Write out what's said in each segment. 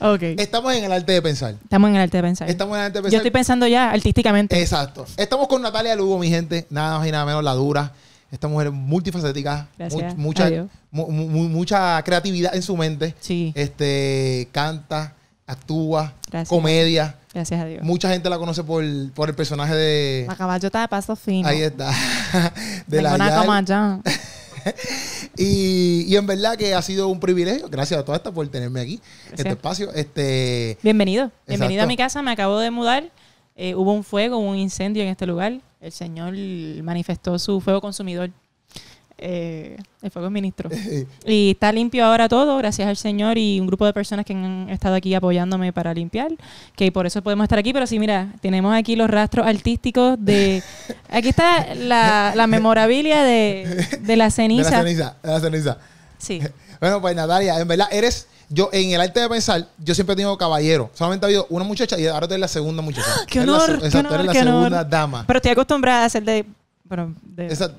Estamos en el arte de pensar. Estamos en el arte de pensar. Estamos en el arte de pensar. Yo estoy pensando ya artísticamente. Exacto. Estamos con Natalia Lugo, mi gente. Nada más y nada menos la dura. Esta mujer multifacética. Gracias. mucha, mucha creatividad en su mente. Sí. Este, canta, actúa, comedia. Gracias a Dios. Mucha gente la conoce por, el personaje de. La caballota de paso fino. Ahí está. de la una Y, en verdad que ha sido un privilegio. Gracias a todas estas por tenerme aquí, en este espacio. Este... Bienvenido. Bienvenido a mi casa. Me acabo de mudar. Eh, hubo un fuego, un incendio en este lugar. El señor manifestó su fuego consumidor. Eh, el Fuego es ministro. y está limpio ahora todo, gracias al Señor y un grupo de personas que han estado aquí apoyándome para limpiar, que por eso podemos estar aquí. Pero sí, mira, tenemos aquí los rastros artísticos de... Aquí está la, memorabilia de, de la ceniza. De la ceniza, Sí. Bueno, pues Natalia, en verdad eres yo en el arte de pensar, yo siempre he tenido caballero. Solamente ha habido una muchacha y ahora tú eres la segunda muchacha. ¡Qué honor! eres la segunda dama. Pero estoy acostumbrada a ser de pero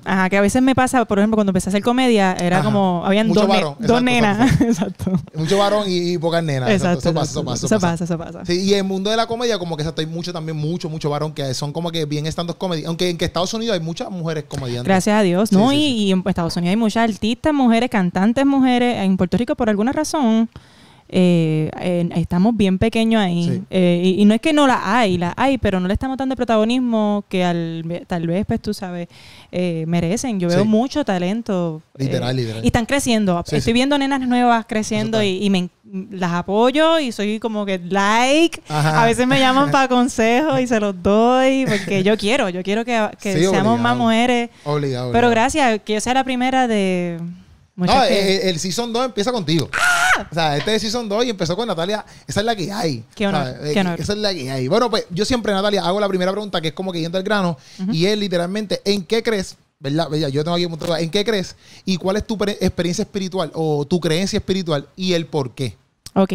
Ajá, que a veces me pasa, por ejemplo, cuando empecé a hacer comedia, era como, habían dos, nenas. Exacto. Mucho varón y, pocas nenas. Exacto. Eso pasa, eso pasa. Eso pasa, Sí, y el mundo de la comedia, como que exacto, hay mucho también, mucho, mucho varón que son como que bien están dos comedias Aunque en que Estados Unidos hay muchas mujeres comediantes. Gracias a Dios, ¿no? y, y, en Estados Unidos hay muchas artistas, mujeres, cantantes, mujeres. En Puerto Rico, por alguna razón, eh, estamos bien pequeños ahí. Eh, y, no es que no la hay, la hay, pero no le estamos dando protagonismo que al, tal vez, pues tú sabes, eh, merecen. Yo veo mucho talento. Literal, literal. Y están creciendo. Estoy viendo nenas nuevas creciendo y, las apoyo y soy como que like. A veces me llaman para consejos y se los doy porque yo quiero, yo quiero que, seamos más mujeres. Pero gracias, que yo sea la primera de no, el, Season 2 empieza contigo. ¡Ah! O sea, este es Season 2 y empezó con Natalia. Esa es la que hay. Eh, qué honor, Esa es la que hay. Bueno, pues yo siempre, Natalia, hago la primera pregunta que es como que yendo al grano. Y es literalmente, ¿en qué crees? ¿Verdad? Yo tengo aquí un ¿En qué crees? ¿Y cuál es tu experiencia espiritual o tu creencia espiritual y el por qué? Ok.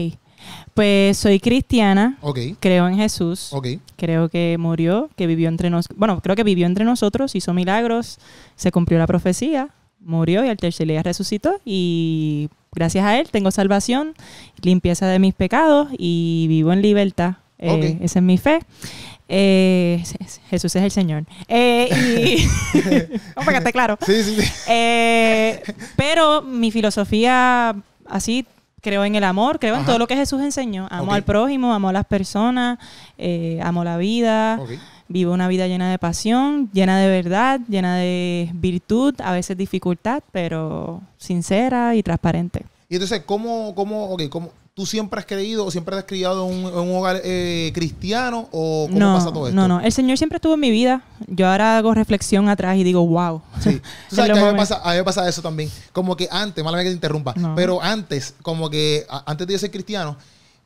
Pues soy cristiana. Ok. Creo en Jesús. Ok. Creo que murió, que vivió entre nosotros. Bueno, creo que vivió entre nosotros, hizo milagros, se cumplió la profecía murió y al tercer día resucitó y gracias a él tengo salvación, limpieza de mis pecados y vivo en libertad. Eh, esa es mi fe. Eh, Jesús es el Señor. Eh, claro. Sí, sí, eh, pero mi filosofía así creo en el amor, creo en todo lo que Jesús enseñó. Amo al prójimo, amo a las personas, amo la vida. Vivo una vida llena de pasión, llena de verdad, llena de virtud, a veces dificultad, pero sincera y transparente. Y entonces, ¿cómo, cómo, okay, cómo, ¿Tú siempre has creído o siempre has criado en un, hogar eh, cristiano? ¿O cómo pasa todo esto? No, no. El Señor siempre estuvo en mi vida. Yo ahora hago reflexión atrás y digo, wow. Sí. a mí, me pasa, eso también. Como que antes, mala que te interrumpa, pero antes, como que antes de ser cristiano,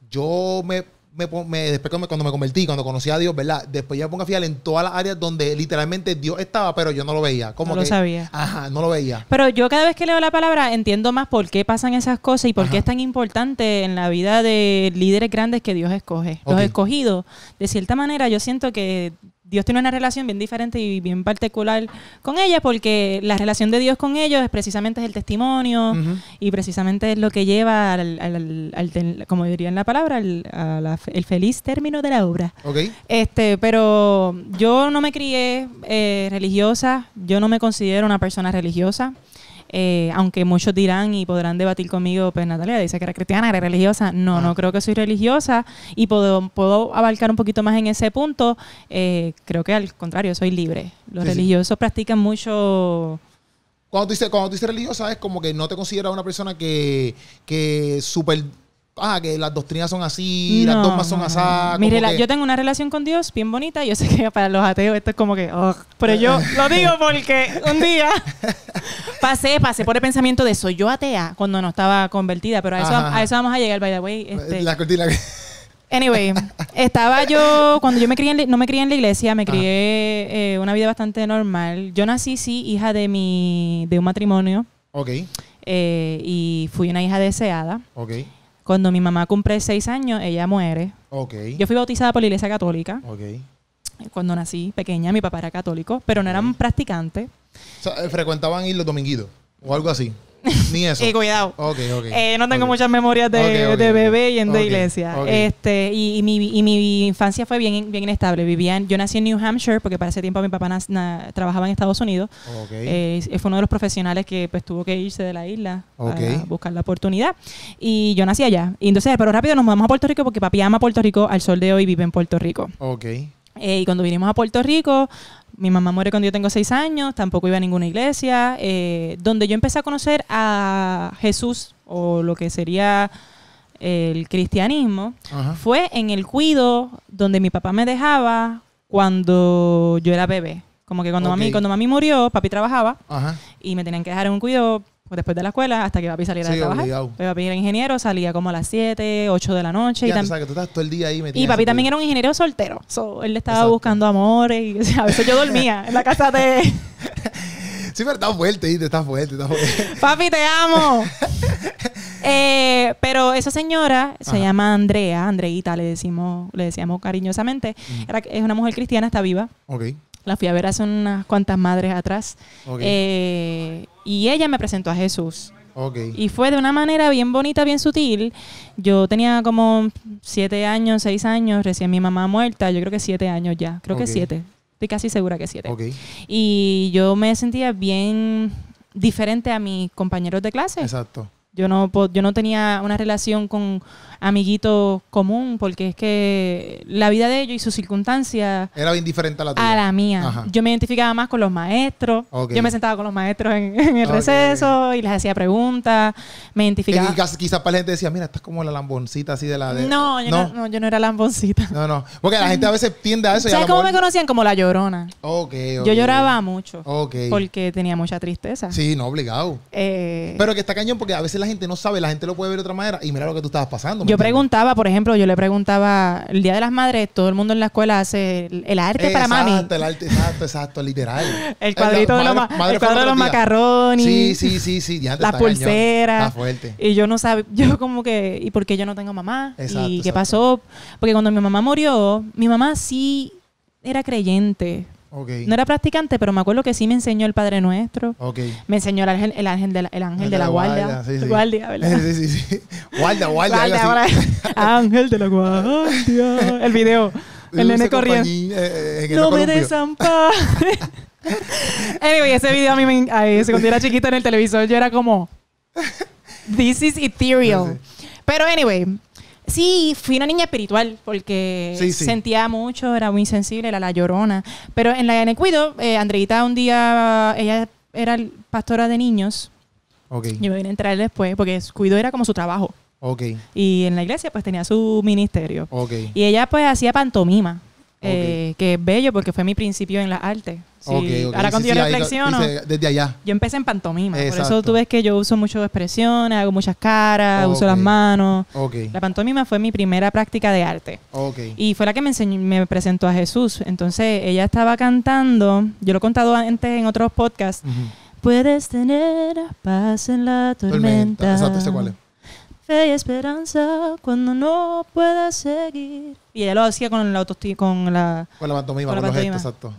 yo me me, me, después cuando me convertí, cuando conocí a Dios, ¿verdad? Después ya me pongo a en todas las áreas donde literalmente Dios estaba, pero yo no lo veía. Como no lo sabía. Ajá, no lo veía. Pero yo cada vez que leo la palabra entiendo más por qué pasan esas cosas y por qué es tan importante en la vida de líderes grandes que Dios escoge. Los escogidos, de cierta manera, yo siento que Dios tiene una relación bien diferente y bien particular con ella, porque la relación de Dios con ellos es precisamente el testimonio y precisamente es lo que lleva, al, como diría en la palabra, al el feliz término de la obra. Este, pero yo no me crié eh, religiosa, yo no me considero una persona religiosa. Eh, aunque muchos dirán y podrán debatir conmigo, pues Natalia dice que era cristiana, era religiosa. No, no ah. creo que soy religiosa y puedo, puedo abarcar un poquito más en ese punto. Eh, creo que al contrario, soy libre. Los religiosos practican mucho cuando tú dices, dices religiosa, es como que no te considera una persona que, que super ah, que las doctrinas son así, las dogmas son así. Mire, yo tengo una relación con Dios bien bonita. Yo sé que para los ateos esto es como que, oh, pero yo lo digo porque un día pasé, pasé por el pensamiento de soy yo atea cuando no estaba convertida, pero a eso, vamos a llegar, by the way. Este la Anyway, estaba yo, cuando yo me crié, no me crié en la iglesia, me crié eh, una vida bastante normal. Yo nací, sí, hija de, mi, de un matrimonio. Ok. Eh, y fui una hija deseada. Ok. Cuando mi mamá cumple seis años, ella muere. Okay. Yo fui bautizada por la iglesia católica. Cuando nací pequeña, mi papá era católico, pero no eran practicantes. O eh, frecuentaban ir los dominguitos o algo así. Ni eso. y cuidado. Eh, no tengo muchas memorias de, bebé y en de iglesia. Este, y, mi, infancia fue bien, bien inestable. Vivía yo nací en New Hampshire porque para ese tiempo mi papá trabajaba en Estados Unidos. Eh, fue uno de los profesionales que pues, tuvo que irse de la isla a buscar la oportunidad. Y yo nací allá. entonces, pero rápido nos mudamos a Puerto Rico porque papi ama Puerto Rico al sol de hoy vive en Puerto Rico. Ok. Eh, y cuando vinimos a Puerto Rico, mi mamá muere cuando yo tengo seis años, tampoco iba a ninguna iglesia. Eh, donde yo empecé a conocer a Jesús, o lo que sería el cristianismo, fue en el cuido donde mi papá me dejaba cuando yo era bebé. Como que cuando, mami, cuando mami murió, papi trabajaba y me tenían que dejar en un cuido pues, después de la escuela hasta que papi saliera sí, de trabajar. Pues papi era ingeniero, salía como a las 7, 8 de la noche. y, también que tú estás todo el día ahí y papi también era un ingeniero soltero. Él le estaba buscando amores y a veces yo dormía en la casa de... sí, pero estás fuerte, estás fuerte, estás fuerte. papi, te amo. Eh, pero esa señora se llama Andrea, Andreita, le decimos, le decíamos cariñosamente. Mm. es una mujer cristiana, está viva. Ok. La fui son unas cuantas madres atrás. Eh, y ella me presentó a Jesús. Y fue de una manera bien bonita, bien sutil. Yo tenía como siete años, seis años, recién mi mamá muerta, yo creo que siete años ya, creo que siete, estoy casi segura que siete. Y yo me sentía bien diferente a mis compañeros de clase. Exacto. Yo no, yo no tenía una relación con amiguito común, porque es que la vida de ellos y sus circunstancias... Era bien diferente a la tuya. A la mía. Yo me identificaba más con los maestros. Yo me sentaba con los maestros en, el receso y les hacía preguntas. Me identificaba... Y quizás para la gente decía, mira, estás como la lamboncita así de la... No, yo ¿no? era lamboncita. No, no. Porque la gente a veces tiende a eso. ¿Sabes cómo me conocían? Como la llorona. Okay, yo lloraba mucho. Porque tenía mucha tristeza. Sí, no, obligado. Eh, Pero que está cañón porque a veces la gente no sabe, la gente lo puede ver de otra manera. Y mira lo que tú estabas pasando yo preguntaba, por ejemplo, yo le preguntaba, el Día de las Madres, todo el mundo en la escuela hace el, arte para mami. Exacto, el arte, exacto, exacto, literal. el cuadrito de, los, macarrones. Sí, sí, sí, sí. las pulseras. Está fuerte. Y yo no sabía, yo como que, ¿y por qué yo no tengo mamá? ¿Y qué pasó? Porque cuando mi mamá murió, mi mamá sí era creyente, no era practicante, pero me acuerdo que sí me enseñó el Padre Nuestro. Okay. Me enseñó el ángel, el ángel de la, guardia. guardia, sí, sí. ¿verdad? Sí, sí, sí. Guarda, guarda. guardia, guardia ángel de la guardia. El video. El nene corriendo. Eh, eh, no me desampares. anyway, ese video a mí me... Ay, cuando era chiquita en el televisor yo era como... This is ethereal. Pero anyway, Sí, fui una niña espiritual porque sentía mucho, era muy sensible, era la llorona. Pero en la en cuido, eh, Andreita un día, ella era pastora de niños. Okay. Yo me vine a entrar después porque cuido era como su trabajo. Okay. Y en la iglesia pues tenía su ministerio. Okay. Y ella pues hacía pantomima, eh, que es bello porque fue mi principio en las artes. Ahora cuando yo Yo empecé en pantomima, por eso tú ves que yo uso muchas expresiones, hago muchas caras, uso las manos. La pantomima fue mi primera práctica de arte. Y fue la que me presentó a Jesús. Entonces ella estaba cantando, yo lo he contado antes en otros podcasts. Puedes tener paz en la tormenta. ¿este cuál es. Fe y esperanza cuando no puedas seguir. Y ella lo hacía con la con la... pantomima, con, los gestos, exacto.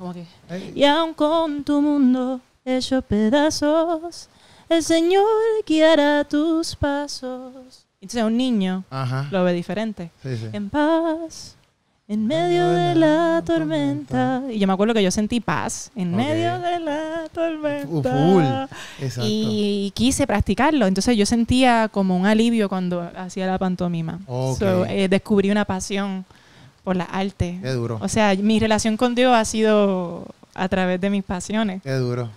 Y aún con tu mundo hecho pedazos, el Señor guiará tus pasos. Entonces un niño lo ve diferente. En paz, en medio de la, tormenta. Y yo me acuerdo que yo sentí paz en medio de la tormenta. Y, quise practicarlo. Entonces yo sentía como un alivio cuando hacía la pantomima. Eh, descubrí una pasión por la arte. Qué duro. O sea, mi relación con Dios ha sido a través de mis pasiones. Qué duro.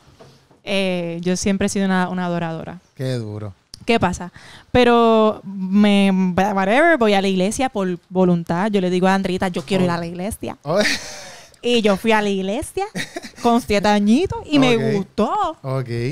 Eh, yo siempre he sido una, adoradora. Qué duro. ¿Qué pasa? Pero me voy a la iglesia por voluntad. Yo le digo a Andrita, yo quiero ir a la oh. iglesia. Oh. Y yo fui a la iglesia con siete añitos y me gustó.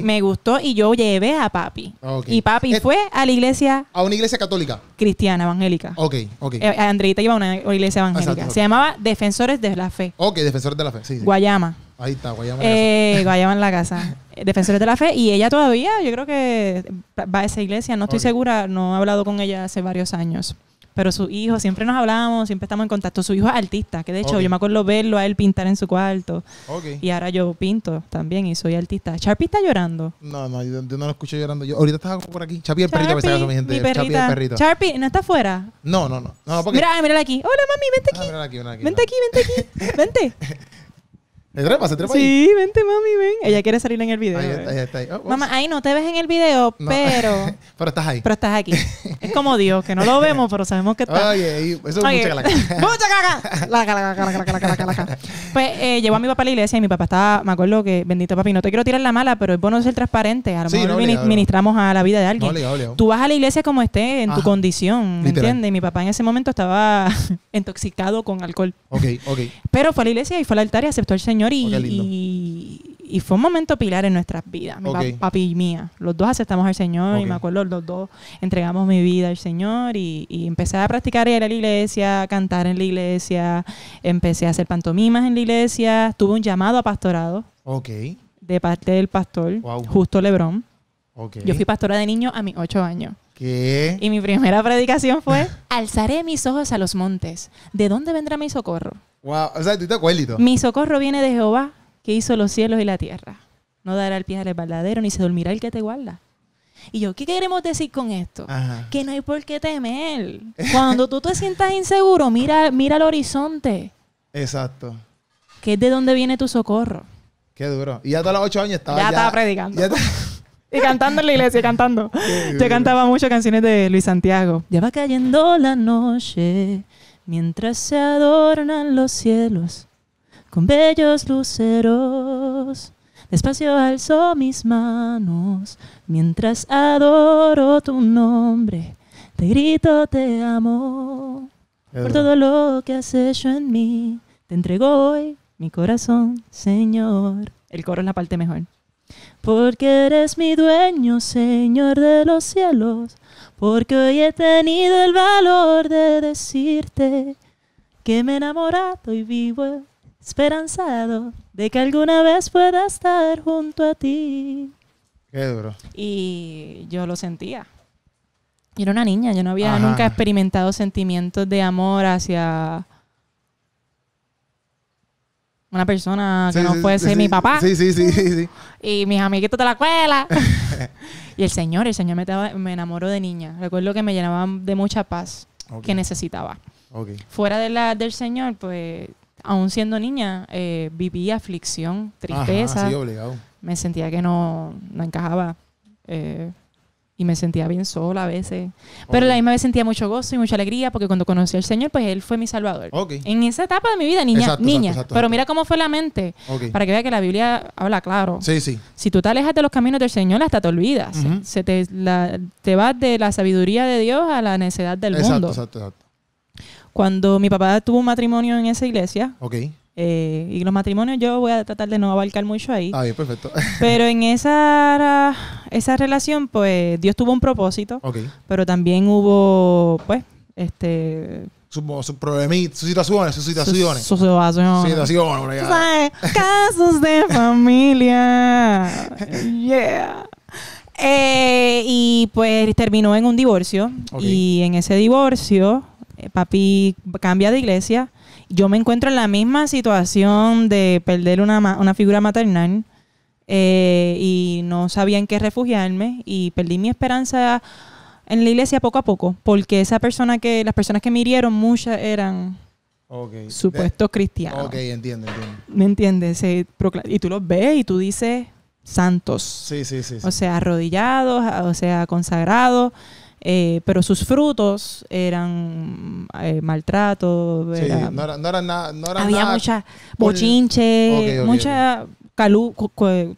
Me gustó y yo llevé a papi. Y papi eh, fue a la iglesia. ¿A una iglesia católica? Cristiana, evangélica. Ok, ok. Eh, Andreita iba a una iglesia evangélica. Se llamaba Defensores de la Fe. Ok, Defensores de la Fe, Guayama. Ahí está, Guayama eh, Guayama en la casa. Defensores de la Fe. Y ella todavía, yo creo que va a esa iglesia. No estoy segura, no he hablado con ella hace varios años pero su hijo, siempre nos hablamos, siempre estamos en contacto. Su hijo es artista, que de hecho yo me acuerdo verlo a él pintar en su cuarto. Y ahora yo pinto también y soy artista. Sharpie está llorando? No, no, yo, no lo escucho llorando. Yo, ahorita estaba por aquí. Sharpie el perrito, que mi el perrito. Sharpie ¿no está afuera? No, no, no. no porque... Mira, mírala aquí. Hola, mami, vente ah, aquí. vente aquí, vente aquí. vente. ¿Te trepa, ¿Se trepa Sí, vente, mami, ven. Ella quiere salir en el video. Ahí eh. ahí oh, oh. Mamá, ahí no te ves en el video, pero... pero estás ahí. Pero estás aquí. Es como Dios, que no lo vemos, pero sabemos que está... eso es mucha caca ¡Mucha caca Pues eh, llevó a mi papá a la iglesia y mi papá estaba... Me acuerdo que, bendito papi, no te quiero tirar la mala, pero es bueno ser transparente. A lo ministramos a la vida de alguien. Tú vas a la iglesia como esté, en tu condición, ¿me entiendes? mi papá en ese momento estaba intoxicado con alcohol. Ok, ok. Pero fue a la iglesia y fue al altar y aceptó al Señor Oh, y, fue un momento pilar en nuestras vidas, mi papi y mía. Los dos aceptamos al Señor y me acuerdo, los dos entregamos mi vida al Señor y, empecé a practicar ir a la iglesia, a cantar en la iglesia, empecé a hacer pantomimas en la iglesia, tuve un llamado a pastorado de parte del pastor Justo Lebrón. Yo fui pastora de niño a mis ocho años. Y mi primera predicación fue, alzaré mis ojos a los montes, ¿de dónde vendrá mi socorro? Mi socorro viene de Jehová, que hizo los cielos y la tierra. No dará el pie al espaldadero, ni se dormirá el que te guarda. Y yo, ¿qué queremos decir con esto? Que no hay por qué temer. Cuando tú te sientas inseguro, mira, mira el horizonte. Exacto. Que es de donde viene tu socorro. Qué duro. Y ya a los ocho años estaba. Ya, estaba predicando. y cantando en la iglesia, cantando. Yo cantaba muchas canciones de Luis Santiago. Ya va cayendo la noche, mientras se adornan los cielos con bellos luceros. Despacio alzo mis manos, mientras adoro tu nombre, te grito, te amo. Por todo lo que has hecho en mí, te entrego hoy mi corazón, Señor. El coro en la parte mejor. Porque eres mi dueño, Señor de los cielos, porque hoy he tenido el valor de decirte que me he enamorado y vivo esperanzado de que alguna vez pueda estar junto a ti. Qué duro. Y yo lo sentía. era una niña, yo no había nunca experimentado sentimientos de amor hacia una persona que no puede ser mi papá. Sí, sí, sí, Y mis amiguitos de la escuela. y el Señor, el Señor me, enamoró de niña. Recuerdo que me llenaba de mucha paz que necesitaba. Fuera de la, del Señor, pues, aún siendo niña, eh, vivía aflicción, tristeza. me sentía que no, no encajaba. Eh, y me sentía bien sola a veces. Pero la misma vez sentía mucho gozo y mucha alegría porque cuando conocí al Señor, pues Él fue mi salvador. En esa etapa de mi vida, niña. niña. pero mira cómo fue la mente. Para que vea que la Biblia habla claro. Sí, sí. Si tú te alejas de los caminos del Señor, hasta te olvidas. se te, la, te vas de la sabiduría de Dios a la necedad del mundo. Cuando mi papá tuvo un matrimonio en esa iglesia, okay. Eh, y los matrimonios yo voy a tratar de no abarcar mucho ahí. Ah, bien, perfecto. pero en esa, esa relación, pues Dios tuvo un propósito, pero también hubo, pues, este... Sus sus situaciones, sus situaciones. Sus situaciones. Casos de familia. yeah. Eh, y pues terminó en un divorcio. Y en ese divorcio, eh, papi cambia de iglesia yo me encuentro en la misma situación de perder una, una figura maternal eh, y no sabía en qué refugiarme y perdí mi esperanza en la iglesia poco a poco, porque esa persona que, las personas que me hirieron, muchas eran supuestos cristianos. Ok, entiendo, entiendo. ¿Me entiendes? y tú los ves y tú dices santos. sí, sí. sí. O sea, arrodillados, o sea, consagrados. Eh, pero sus frutos eran eh, maltrato. no, nada, había mucha bochinche, mucha calumnia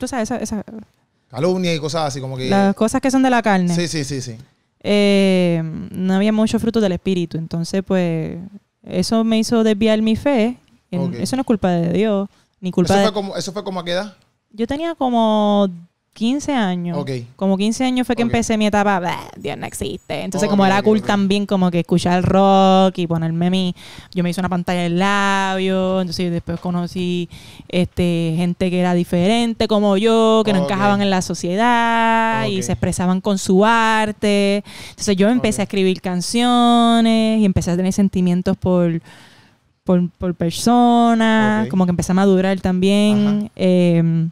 y cosas así como que... Las cosas que son de la carne. Sí, sí, sí, eh, no había muchos frutos del espíritu, entonces pues eso me hizo desviar mi fe. Eso no es culpa de Dios, ni culpa Fue como, ¿Eso fue como a qué edad? Yo tenía como 15 años. Ok. Como 15 años fue que empecé mi etapa, Dios no existe. Entonces, como era cool también, como que escuchar rock y ponerme mi. Yo me hice una pantalla del labio, entonces después conocí este gente que era diferente como yo, que no encajaban en la sociedad y se expresaban con su arte. Entonces, yo empecé a escribir canciones y empecé a tener sentimientos por. Por, por personas, como que empecé a madurar también. Em,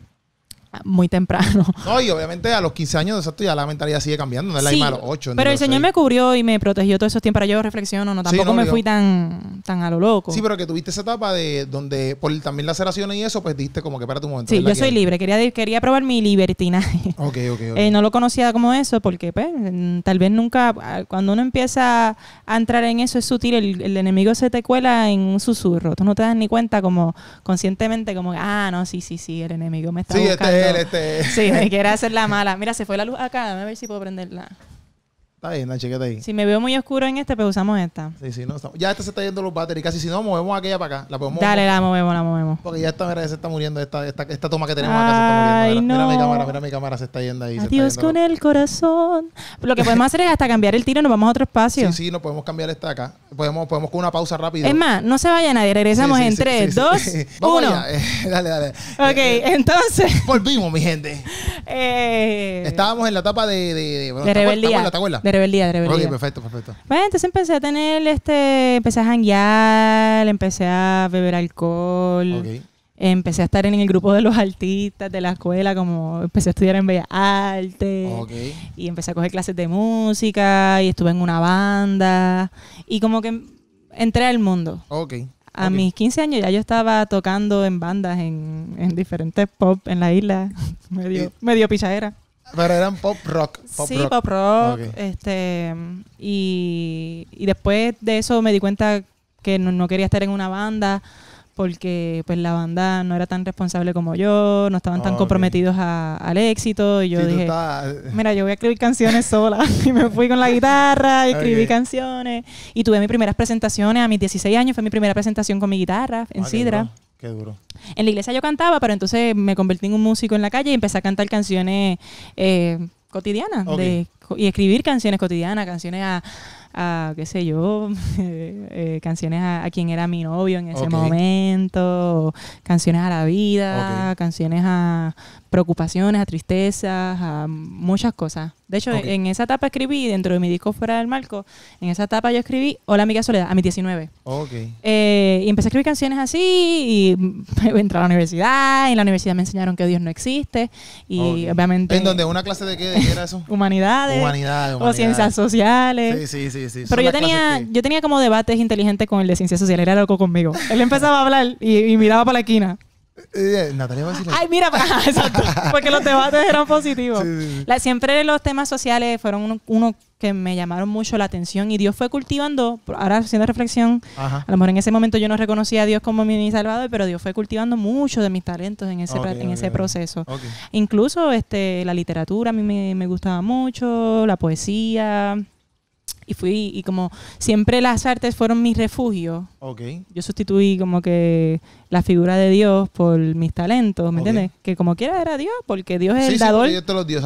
muy temprano. No, y obviamente a los 15 años, exacto, ya la mentalidad sigue cambiando, no es la misma 8. Pero el Señor me cubrió y me protegió todos esos tiempos. para yo reflexiono, no, tampoco me fui tan, tan a lo loco. Sí, pero que tuviste esa etapa de donde por también las relaciones y eso, pues diste como que para tu momento. Sí, yo soy libre, quería, quería probar mi libertina Ok, eh, no lo conocía como eso porque, pues, tal vez nunca, ah, cuando uno empieza a entrar en eso es sutil, el, el enemigo se te cuela en un susurro. Tú no te das ni cuenta como conscientemente, como, ah, no, sí, sí, sí, el enemigo me está este, buscando si este, Sí, me quiere hacer la mala. Mira, se fue la luz acá, a ver si puedo prenderla. Está bien, la chiqueta ahí. Si me veo muy oscuro en este, pues usamos esta. Sí, sí, no. Ya esta se está yendo los batteries. Casi si no, movemos aquella para acá. La podemos. Dale, la movemos, la movemos. Porque ya esta, se está muriendo. Esta, esta, toma que tenemos acá se está muriendo. Mira, no. mira, mi cámara, mira mi cámara, se está yendo ahí. Adiós con el corazón. Lo que podemos hacer es hasta cambiar el tiro, nos vamos a otro espacio. Sí, sí, no podemos cambiar esta acá. Podemos, podemos con una pausa rápida. Es más, no se vaya nadie. Regresamos en 3, 2, 1. dale, dale. Ok, eh, eh, entonces. Volvimos, mi gente. Eh, Estábamos en la etapa de. De, rebeldía. ¿te rebeldía, rebeldía. Ok, perfecto, perfecto. Bueno, entonces empecé a tener, este, empecé a janguear, empecé a beber alcohol. Empecé a estar en el grupo de los artistas de la escuela, como empecé a estudiar en Bellas Artes. Y empecé a coger clases de música y estuve en una banda. Y como que entré al mundo. Ok. A mis 15 años ya yo estaba tocando en bandas en, diferentes pop en la isla, medio, eh, medio pichadera. Pero eran pop rock. sí, pop rock. Este, y, después de eso me di cuenta que no, quería estar en una banda porque pues la banda no era tan responsable como yo, no estaban tan comprometidos al éxito y yo dije, mira, yo voy a escribir canciones sola y me fui con la guitarra, escribí canciones y tuve mis primeras presentaciones a mis 16 años, fue mi primera presentación con mi guitarra en ah, Sidra. Qué En la iglesia yo cantaba, pero entonces me convertí en un músico en la calle y empecé a cantar canciones eh, cotidianas y escribir canciones cotidianas, canciones a, qué sé yo, eh, canciones a, quien era mi novio en ese momento, canciones a la vida, canciones a preocupaciones, a tristezas, a muchas cosas. De hecho, en esa etapa escribí, dentro de mi disco Fuera del Marco, en esa etapa yo escribí Hola Amiga Soledad, a mi 19. Okay. Eh, y empecé a escribir canciones así, y entré a la universidad, y en la universidad me enseñaron que Dios no existe, y obviamente... ¿En donde ¿Una clase de qué, era eso? humanidades, humanidades, O ciencias sociales. Sí, sí, sí. sí. Pero yo tenía, yo tenía como debates inteligentes con el de ciencias sociales, era loco conmigo. Él empezaba a hablar y miraba para la esquina. Eh, eh a decir. Ay, mira, Porque los debates eran positivos. siempre los temas sociales fueron uno, que me llamaron mucho la atención y Dios fue cultivando, ahora haciendo reflexión, a lo mejor en ese momento yo no reconocía a Dios como mi salvador, pero Dios fue cultivando muchos de mis talentos en ese, proceso. Incluso este, la literatura a mí me gustaba mucho, la poesía y fui y como siempre las artes fueron mi refugio. Okay. Yo sustituí como que la figura de Dios por mis talentos, ¿me entiendes? Que como quiera era Dios, porque Dios es el dador. Sí, los Dios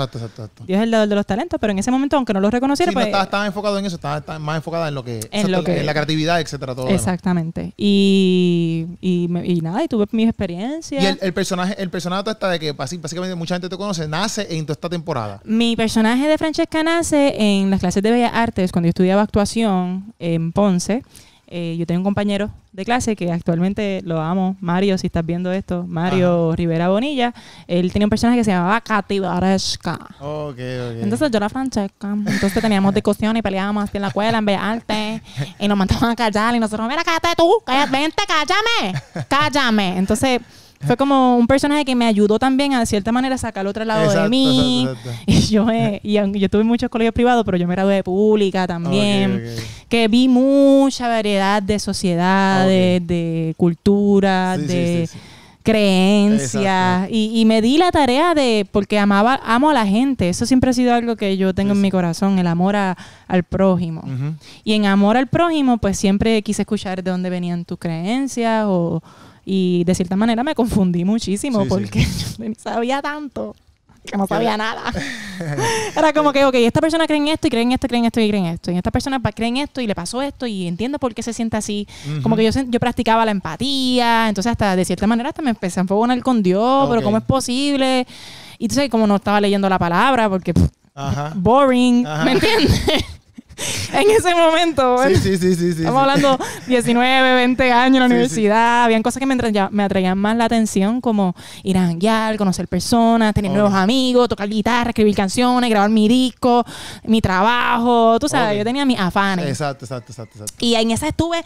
es el dador de los talentos, pero en ese momento aunque no los reconociera, pues, no estaba, enfocado en eso, estaba, más enfocada en lo que, en, en la creatividad, etcétera, todo. Exactamente. Y, y, nada, y tuve mis experiencias. Y el, personaje, el personaje está de que básicamente mucha gente te conoce, nace en toda esta temporada. Mi personaje de Francesca nace en las clases de Bellas Artes cuando yo estudiaba actuación en Ponce, eh, yo tenía un compañero de clase que actualmente lo amo, Mario, si estás viendo esto, Mario Rivera Bonilla. Él tenía un personaje que se llamaba Catibaresca. Okay, okay. Entonces yo era Francesca. Entonces teníamos discusión y peleábamos así en la escuela, en de y nos mandaban a callar. Y nosotros, mira, cállate tú, cállate, vente, cállame, cállame. Entonces fue como un personaje que me ayudó también a cierta manera sacar otro lado de mí. Y yo y yo tuve muchos colegios privados, pero yo me gradué de pública también. Que vi mucha variedad de sociedades, de culturas, de creencias. Y, me di la tarea de, porque amaba, amo a la gente. Eso siempre ha sido algo que yo tengo en mi corazón, el amor al prójimo. Y en amor al prójimo, pues siempre quise escuchar de dónde venían tus creencias o y de cierta manera me confundí muchísimo porque sí. yo sabía tanto que no sabía nada. Era como que, ok, esta persona cree en esto y cree en esto, cree en esto y cree en esto. Y esta persona cree en esto y le pasó esto y entiendo por qué se siente así. Como que yo, yo practicaba la empatía, entonces hasta de cierta manera hasta me empecé a enfogonar con Dios, pero ¿cómo es posible? Y entonces como no estaba leyendo la palabra porque... Pff, Ajá. Boring, ¿me entiendes? en ese momento. sí, sí, sí, Estamos hablando 19, 20 años en la universidad. Habían cosas que me, atraían, me más la atención, como ir a janguear, conocer personas, tener nuevos amigos, tocar guitarra, escribir canciones, grabar mi disco, mi trabajo. Tú sabes, yo tenía mis afanes. Exacto, exacto, exacto, Y en esa estuve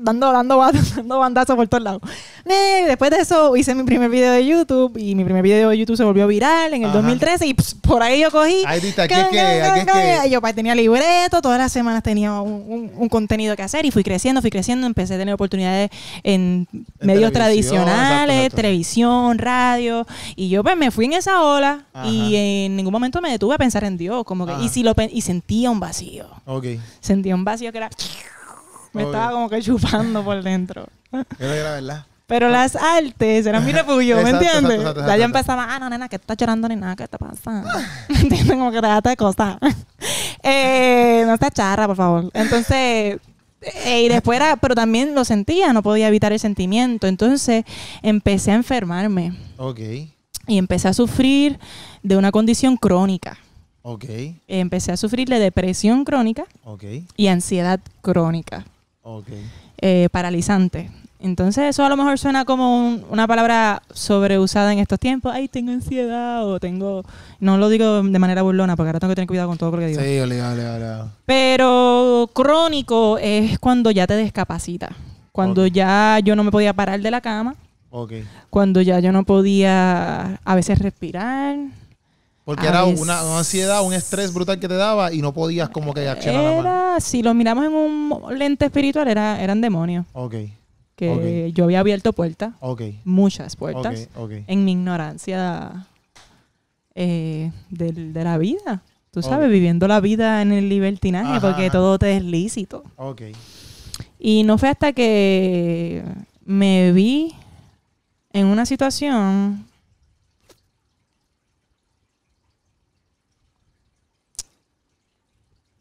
dando, dando, dando bandazos por todos lados. Eh, después de eso hice mi primer video de YouTube y mi primer video de YouTube se volvió viral en el 2013 y por ahí yo cogí. Ahí qué? Yo pues, tenía libre todas las semanas tenía un, contenido que hacer y fui creciendo, fui creciendo, empecé a tener oportunidades en, medios tradicionales, televisión, radio, y yo pues me fui en esa ola y en ningún momento me detuve a pensar en Dios, como que, y, si lo, y sentía un vacío. Sentía un vacío que era... Me estaba como que chupando por dentro. Era verdad. Pero ah. las artes eran mi refugio, ¿me entiendes? Exacto, ya yo empezaba, ah, no, nena, que estás llorando ni nada, ¿qué te pasa? ¿Me entiendes? Como que te de cosas. Eh, no está charra, por favor. Entonces, eh, y después era, pero también lo sentía, no podía evitar el sentimiento. Entonces, empecé a enfermarme. Ok. Y empecé a sufrir de una condición crónica. Ok. Empecé a sufrir de depresión crónica. Ok. Y ansiedad crónica. Ok. Eh, paralizante. Entonces eso a lo mejor suena como una palabra sobreusada en estos tiempos. Ay, tengo ansiedad o tengo... No lo digo de manera burlona porque ahora tengo que tener cuidado con todo lo que digo. Sí, ole, ole, ole. Pero crónico es cuando ya te descapacita. Cuando ya yo no me podía parar de la cama. Okay. Cuando ya yo no podía a veces respirar. Porque era una, ansiedad, un estrés brutal que te daba y no podías como que accionar era, la mano. Si lo miramos en un lente espiritual, era, eran demonios. Ok que yo había abierto puertas, muchas puertas, en mi ignorancia eh, de, la vida. Tú sabes, viviendo la vida en el libertinaje, porque todo te es lícito. Y no fue hasta que me vi en una situación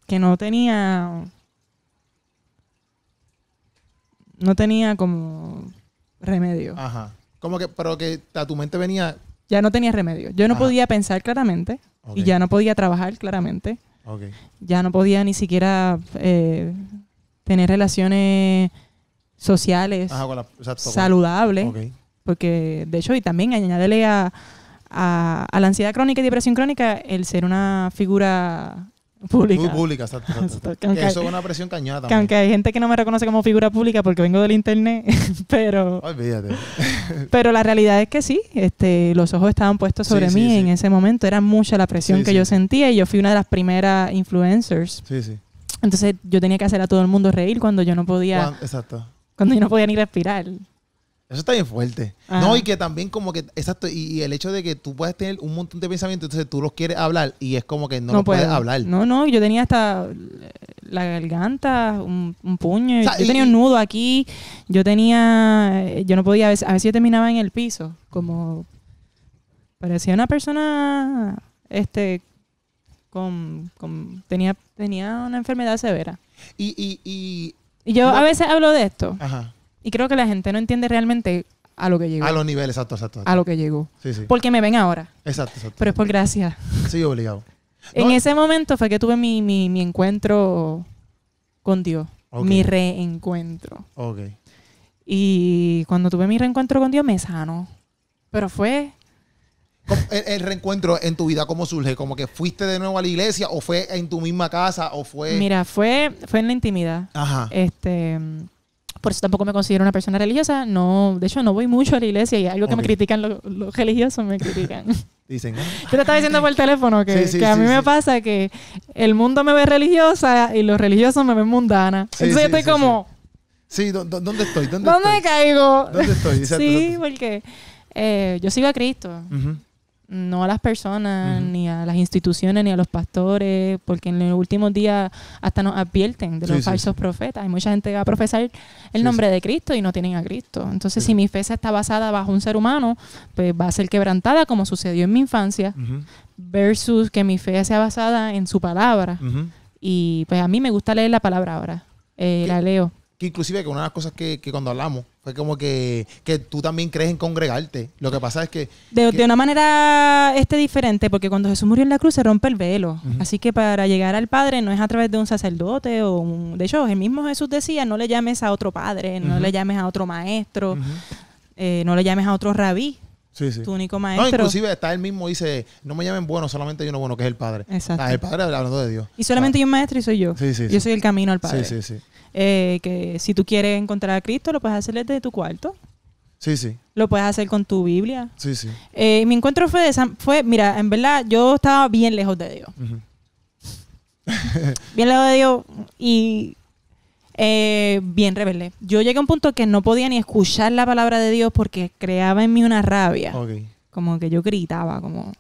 que no tenía no tenía como remedio. Ajá. Como que, pero que a tu mente venía. Ya no tenía remedio. Yo no podía pensar claramente y ya no podía trabajar claramente. Okay. Ya no podía ni siquiera eh, tener relaciones sociales saludables. Porque, de hecho, y también añádele a, la ansiedad crónica y depresión crónica el ser una figura pública. Muy pública, exacto. eso es una presión cañada aunque hay gente que no me reconoce como figura pública porque vengo del internet, pero... Olvídate. pero la realidad es que sí, este, los ojos estaban puestos sobre mí en ese momento. Era mucha la presión que yo sentía y yo fui una de las primeras influencers. Sí, sí. Entonces yo tenía que hacer a todo el mundo reír cuando yo no podía... exacto. Cuando yo no podía ni respirar. Eso está bien fuerte. No, y que también como que, exacto, y, el hecho de que tú puedes tener un montón de pensamientos, entonces tú los quieres hablar y es como que no, puedes hablar. No, no, yo tenía hasta la garganta, un, un puño, yo tenía un nudo aquí, yo tenía, eh, yo no podía, a veces, a yo terminaba en el piso, como parecía una persona, este, con, tenía, tenía una enfermedad severa. Y, y, y, yo a veces hablo de esto. Ajá y creo que la gente no entiende realmente a lo que llegó. A los niveles, exacto, exacto. A lo que llegó. Sí, sí. Porque me ven ahora. Exacto, exacto. Pero es por gracia. Sí, obligado. en ese momento fue que tuve mi, encuentro con Dios. Mi reencuentro. Ok. Y cuando tuve mi reencuentro con Dios me sanó. Pero fue el, reencuentro en tu vida cómo surge? ¿Como que fuiste de nuevo a la iglesia o fue en tu misma casa o fue...? Mira, fue, fue en la intimidad. Ajá. Este, por eso tampoco me considero una persona religiosa. No, de hecho, no voy mucho a la iglesia y algo que me critican los, religiosos, me critican. Dicen, ¿no? Ah". Yo te estaba diciendo por el teléfono que, a mí me pasa que el mundo me ve religiosa y los religiosos me ven mundana. Entonces yo estoy como... Sí, ¿dónde estoy? ¿Dónde, caigo? ¿Dónde estoy? sí, porque eh, yo sigo a Cristo no a las personas, ni a las instituciones, ni a los pastores, porque en los últimos días hasta nos advierten de los falsos profetas. Hay mucha gente que va a profesar el nombre de Cristo y no tienen a Cristo. Entonces, si mi fe está basada bajo un ser humano, pues va a ser quebrantada como sucedió en mi infancia, versus que mi fe sea basada en su palabra. Y pues a mí me gusta leer la palabra ahora. Eh, la leo inclusive que una de las cosas que, cuando hablamos fue como que, que, tú también crees en congregarte. Lo que pasa es que de, de una manera este diferente, porque cuando Jesús murió en la cruz se rompe el velo. Así que para llegar al Padre no es a través de un sacerdote o De hecho, el mismo Jesús decía, no le llames a otro padre, no le llames a otro maestro, eh, no le llames a otro rabí. Sí, sí. Tu único maestro. No, inclusive está él mismo dice, no me llamen bueno, solamente yo uno bueno, que es el Padre. Exacto. Ah, el Padre hablando de Dios. Y solamente ah. yo un maestro y soy yo. Sí, sí, yo soy el camino al Padre. Sí, sí, sí. Eh, que si tú quieres encontrar a Cristo, lo puedes hacer desde tu cuarto. Sí, sí. Lo puedes hacer con tu Biblia. Sí, sí. Eh, mi encuentro fue, de fue, mira, en verdad yo estaba bien lejos de Dios. bien lejos de Dios. Y eh, bien rebelde. Yo llegué a un punto que no podía ni escuchar la palabra de Dios porque creaba en mí una rabia. Como que yo gritaba, como...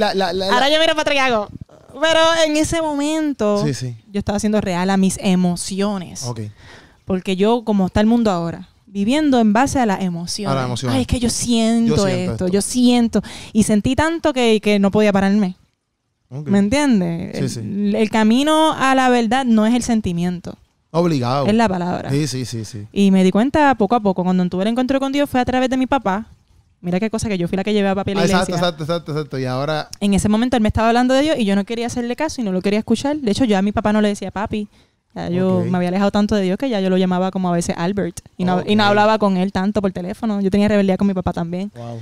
Ahora yo miro para Pero en ese momento yo estaba haciendo real a mis emociones. Porque yo, como está el mundo ahora, viviendo en base a las emociones. La emoción. Ay, es que yo siento, esto, yo siento. Y sentí tanto que, que no podía pararme. ¿Me entiendes? el, camino a la verdad no es el sentimiento. Obligado. Es la palabra. Sí, sí, sí, sí. Y me di cuenta poco a poco, cuando tuve el encuentro con Dios fue a través de mi papá. Mira qué cosa que yo fui la que llevé a a la ah, Exacto, exacto, exacto, exacto. Y ahora... En ese momento él me estaba hablando de Dios y yo no quería hacerle caso y no lo quería escuchar. De hecho, yo a mi papá no le decía papi. yo me había alejado tanto de Dios que ya yo lo llamaba como a veces Albert. Y no, y no hablaba con él tanto por teléfono. Yo tenía rebeldía con mi papá también. Wow.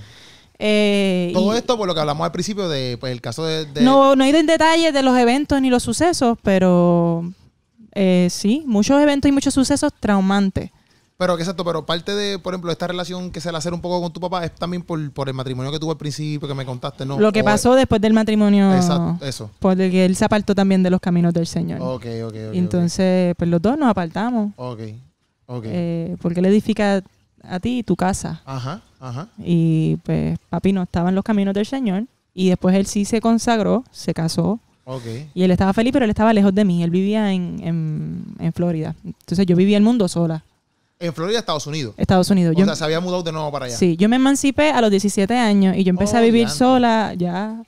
Eh, Todo esto por lo que hablamos al principio de pues, el caso de, No, no he en detalle de los eventos ni los sucesos, pero eh, sí, muchos eventos y muchos sucesos traumantes. Pero exacto, pero parte de, por ejemplo, esta relación que se le hace un poco con tu papá es también por, el matrimonio que tuvo al principio, que me contaste, ¿no? Lo que pasó después del matrimonio. Exacto, eso. Porque él se apartó también de los caminos del Señor. Ok, ok, Entonces, pues los dos nos apartamos. Ok, ok. Eh, porque él edifica a ti y tu casa. Ajá. Ajá. Y pues papi no estaba en los caminos del Señor. Y después él sí se consagró, se casó. Y él estaba feliz, pero él estaba lejos de mí. Él vivía en, Florida. Entonces yo vivía el mundo sola. En Florida, Estados Unidos. Estados Unidos. O sea, se había mudado de nuevo para allá. Sí, yo me emancipé a los 17 años y yo empecé a oh, vivir sola ya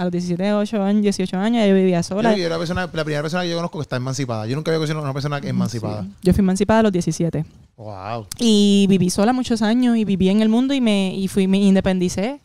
a los 17, 8 años, 18 años, yo vivía sola. Yo, era la, primera persona que yo conozco que está emancipada. Yo nunca había conocido una persona emancipada. Yo fui emancipada a los 17. Wow. Y viví sola muchos años y viví en el mundo y me, y fui, me independicé.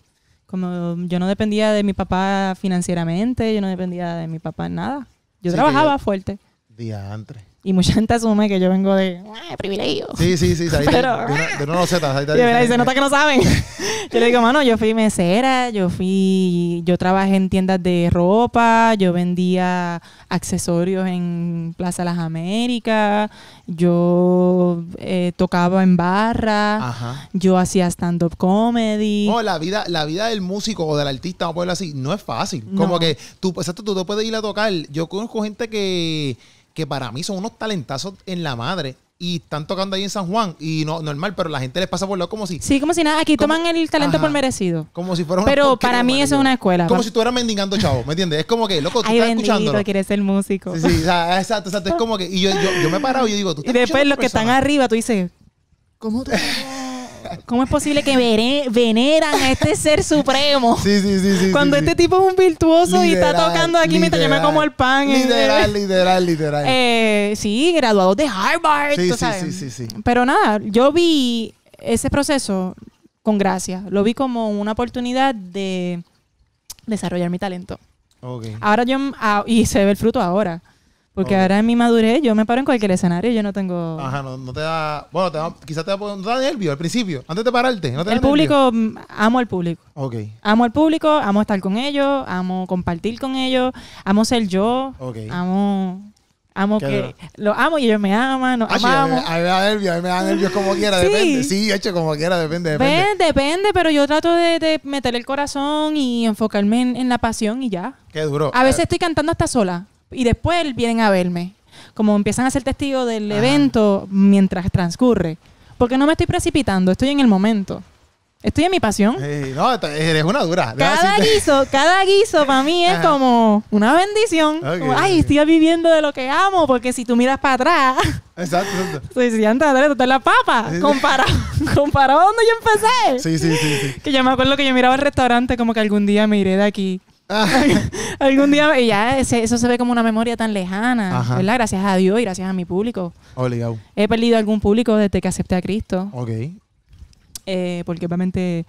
Como yo no dependía de mi papá financieramente, yo no dependía de mi papá en nada. Yo trabajaba fuerte. Día antes. Y mucha gente asume que yo vengo de ah, privilegio. Sí, sí, sí. Pero, de, ah. y nota que no saben. yo le digo, mano, yo fui mesera, yo fui, yo trabajé en tiendas de ropa, yo vendía accesorios en Plaza Las Américas, yo eh, tocaba en barra, yo hacía stand-up comedy. No, la vida, la vida del músico o del artista, o pueblo así, no es fácil. Como que tú, exacto, tú te puedes ir a tocar. Yo conozco gente que que para mí son unos talentazos en la madre. Y están tocando ahí en San Juan. Y no, normal, pero la gente les pasa por lado como si. Sí, como si nada. Aquí toman el talento por merecido. Como si fuera Pero para mí eso es una escuela. Como si tú eras mendigando chavo, ¿me entiendes? Es como que, loco, tú estás escuchando. quieres ser músico. Sí, sí, o sea, exacto, exacto. Es como que. Y yo, yo, me he parado y yo digo, tú estás Y después los que están arriba, tú dices. ¿Cómo tú? ¿Cómo es posible que veneran a este ser supremo? Sí, sí, sí. sí Cuando este tipo es un virtuoso y está tocando aquí mientras yo me como el pan. Literal, literal, literal. Eh, sí, graduado de Harvard. sí, sí, sí. Pero nada, yo vi ese proceso con gracia. Lo vi como una oportunidad de desarrollar mi talento. Okay. Ahora yo... Ah, y se ve el fruto ahora. Porque ahora en mi madurez yo me paro en cualquier escenario, yo no tengo... Ajá, no, no te da... Bueno, te quizás te da, nervio al principio, antes de pararte. No te el público, mm, amo al público. Ok. Amo al público, amo estar con ellos, amo compartir con ellos, amo ser yo, okay. amo... Amo que... Lo amo y ellos me aman, nos ah, amamos. a mí me da nervios, a mí me da nervios como quiera, depende. Sí, hecho como quiera, depende, depende. depende, pero yo trato de, de, meter el corazón y enfocarme en, la pasión y ya. Qué duro. A veces estoy cantando hasta sola y después vienen a verme. Como empiezan a ser testigos del evento mientras transcurre. Porque no me estoy precipitando, estoy en el momento. Estoy en mi pasión. no, eres una dura. Cada guiso, cada guiso para mí es como una bendición. Ay, estoy viviendo de lo que amo, porque si tú miras para atrás. Exacto, pues, si andas tú estás la papa. Sí, comparado, sí. donde yo empecé. Sí, sí, sí, sí. Que yo me acuerdo que yo miraba el restaurante como que algún día me iré de aquí. Algún día, ya eso se ve como una memoria tan lejana, ¿verdad? Gracias a Dios y gracias a mi público. Obligado. He perdido algún público desde que acepté a Cristo, Ok. Eh, porque obviamente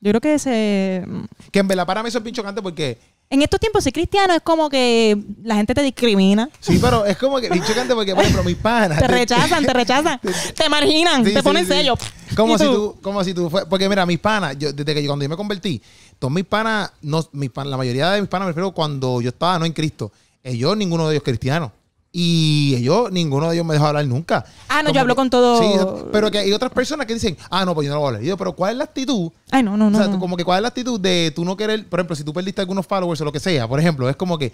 yo creo que ese... Que en verdad para mí eso es pincho cante porque en estos tiempos, ser cristiano es como que la gente te discrimina. Sí, pero es como que que chocante porque, por ejemplo, mis panas. Te rechazan, te rechazan. te, marginan, te ponen sellos. sello. Como si tú, como si tú Porque mira, mis panas, yo, desde que yo, cuando yo me convertí, todos mis panas, no, la mayoría de mis panas, me refiero cuando yo estaba no en Cristo. Ellos, ninguno de ellos cristiano. Y yo, ninguno de ellos me dejó hablar nunca. Ah, no, yo hablo con todo. Sí, pero que hay otras personas que dicen, ah, no, pues yo no lo voy a hablar. pero ¿cuál es la actitud? Ay, no, no, no. como que ¿cuál es la actitud de tú no querer, por ejemplo, si tú perdiste algunos followers o lo que sea, por ejemplo, es como que,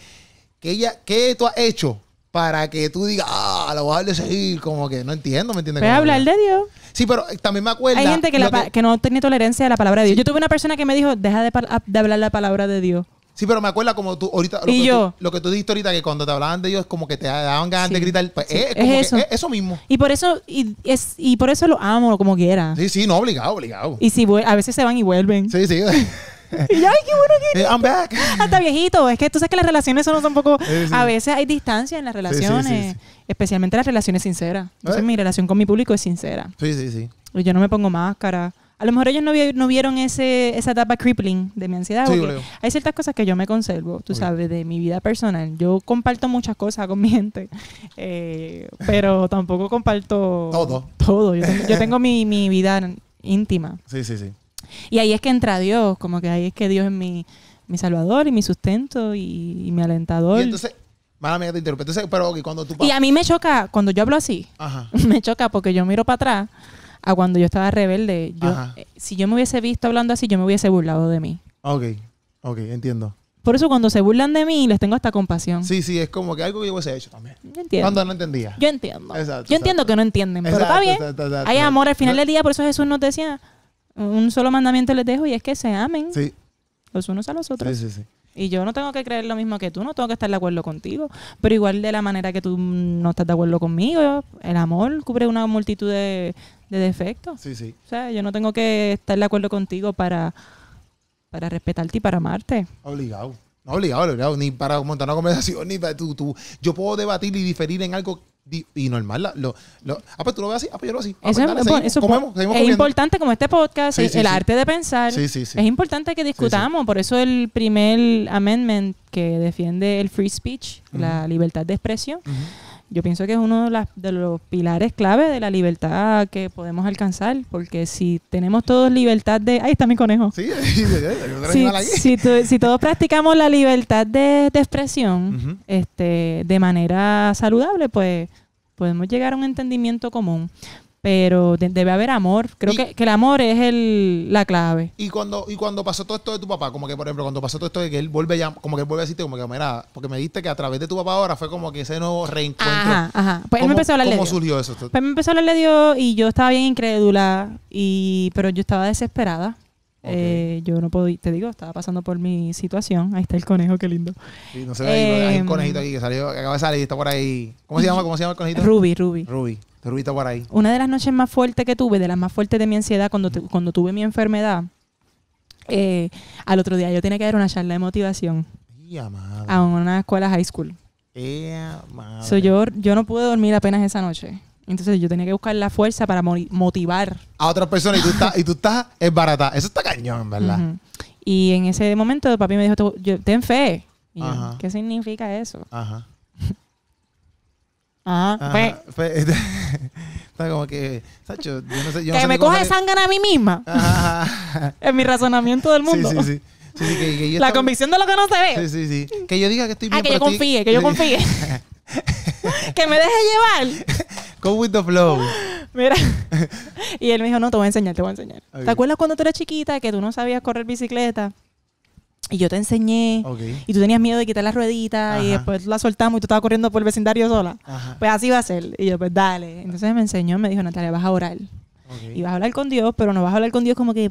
que ella, ¿qué tú has hecho para que tú digas, ah, lo voy a seguir? Como que no entiendo, ¿me entiendes? Voy a hablar de Dios. Sí, pero eh, también me acuerdo. Hay gente que, no tiene tolerancia a la palabra de Dios. Yo tuve una persona que me dijo, deja de hablar la palabra de Dios. Sí, pero me acuerda como tú ahorita. Lo, que, yo? Tú, lo que tú dijiste ahorita, que cuando te hablaban de ellos, como que te daban ganas de gritar. Pues, eh, es, eh, eso. mismo. Y por eso, y, es, y por eso lo amo como quiera. Sí, sí, no, obligado, obligado. Y si a veces se van y vuelven. Sí, sí. y ya, qué bueno que eh, I'm back. Hasta viejito. Es que tú sabes que las relaciones son un poco. A veces hay distancia en las relaciones. especialmente las relaciones sinceras. Entonces, mi relación con mi público es sincera. Sí, sí, sí. Yo no me pongo máscara a lo mejor ellos no, vieron esa etapa crippling de mi ansiedad. porque hay ciertas cosas que yo me conservo, tú sabes, de mi vida personal. Yo comparto muchas cosas con mi gente, eh, pero tampoco comparto todo. todo. Yo tengo, mi, vida íntima. Sí, sí, sí. Y ahí es que entra Dios, como que ahí es que Dios es mi, salvador y mi sustento y, mi alentador. Y entonces, Mala mía, te interrumpo. Entonces, pero okay, cuando tú... Y a mí me choca, cuando yo hablo así, me choca porque yo miro para atrás a cuando yo estaba rebelde. Yo, eh, si yo me hubiese visto hablando así, yo me hubiese burlado de mí. Ok, ok, entiendo. Por eso cuando se burlan de mí, les tengo hasta compasión. Sí, sí, es como que algo que yo hubiese hecho también. Yo entiendo. Cuando no entendía. Yo entiendo. Exacto, yo entiendo que no entienden, pero está bien. Hay amor al final del día, por eso Jesús nos decía, un solo mandamiento les dejo y es que se amen. Los unos a los otros. Sí, sí, sí. Y yo no tengo que creer lo mismo que tú, no tengo que estar de acuerdo contigo. Pero igual de la manera que tú no estás de acuerdo conmigo, el amor cubre una multitud de, de defecto. Sí, sí. O sea, yo no tengo que estar de acuerdo contigo para, para respetarte y para amarte. Obligado. No obligado, obligado. Ni para montar una conversación, ni para tú, tú. Yo puedo debatir y diferir en algo y normal. Lo, ah, pues tú lo ves así, ah, pues yo lo veo así. Ah, pues eso, es importante, como este podcast, el arte de pensar, es importante que discutamos. Por eso el primer amendment que defiende el free speech, la libertad de expresión, yo pienso que es uno de, los pilares clave de la libertad que podemos alcanzar, porque si tenemos todos libertad de... Ahí está mi conejo. Sí, si, sí. si, todos practicamos la libertad de, expresión este, de manera saludable, pues podemos llegar a un entendimiento común pero debe haber amor. Creo que, que, el amor es el, la clave. Y cuando, y cuando pasó todo esto de tu papá, como que por ejemplo, cuando pasó todo esto de que él vuelve ya, como que él vuelve a decirte, como que mira, porque me diste que a través de tu papá ahora fue como que ese nuevo reencuentro. Ajá, ajá. Pues él me empezó a hablarle. ¿Cómo surgió eso? Pues me empezó a hablarle Dios y yo estaba bien incrédula, y, pero yo estaba desesperada. Eh, yo no podía, te digo, estaba pasando por mi situación. Ahí está el conejo, qué lindo. Sí, no sé ahí, hay un em, conejito aquí que salió, acaba de salir, está por ahí. ¿Cómo se llama? ¿Cómo se llama el conejito? Ruby, Ruby. Ruby. Una de las noches más fuertes que tuve, de las más fuertes de mi ansiedad, cuando, cuando tuve mi enfermedad, eh, al otro día yo tenía que dar una charla de motivación a una escuela high school. yo, yo no pude dormir apenas esa noche. Entonces yo tenía que buscar la fuerza para motivar a otras personas y tú estás, y es barata. Eso está cañón, ¿verdad? Y en ese momento papi me dijo, ten fe. ¿Qué significa eso? Ajá. Ajá, pues. pues, está como que, Sacho, yo no sé. que me coge sangre a mí misma. Ajá. es mi razonamiento del mundo. Sí, sí, sí. la convicción de lo que no se ve. Sí, sí, sí. Que yo diga que estoy ah, bien. Ah, que yo confíe, que yo confíe. que me deje llevar. Go with the flow. Mira. Y él me dijo, no, te voy a enseñar, te voy a enseñar. ¿Te acuerdas cuando tú eras chiquita que tú no sabías correr bicicleta? Y yo te enseñé. Y tú tenías miedo de quitar la ruedita y después la soltamos y tú estabas corriendo por el vecindario sola. Pues así va a ser. Y yo, pues dale. Entonces me enseñó, me dijo, Natalia, vas a orar. Y vas a hablar con Dios, pero no vas a hablar con Dios como que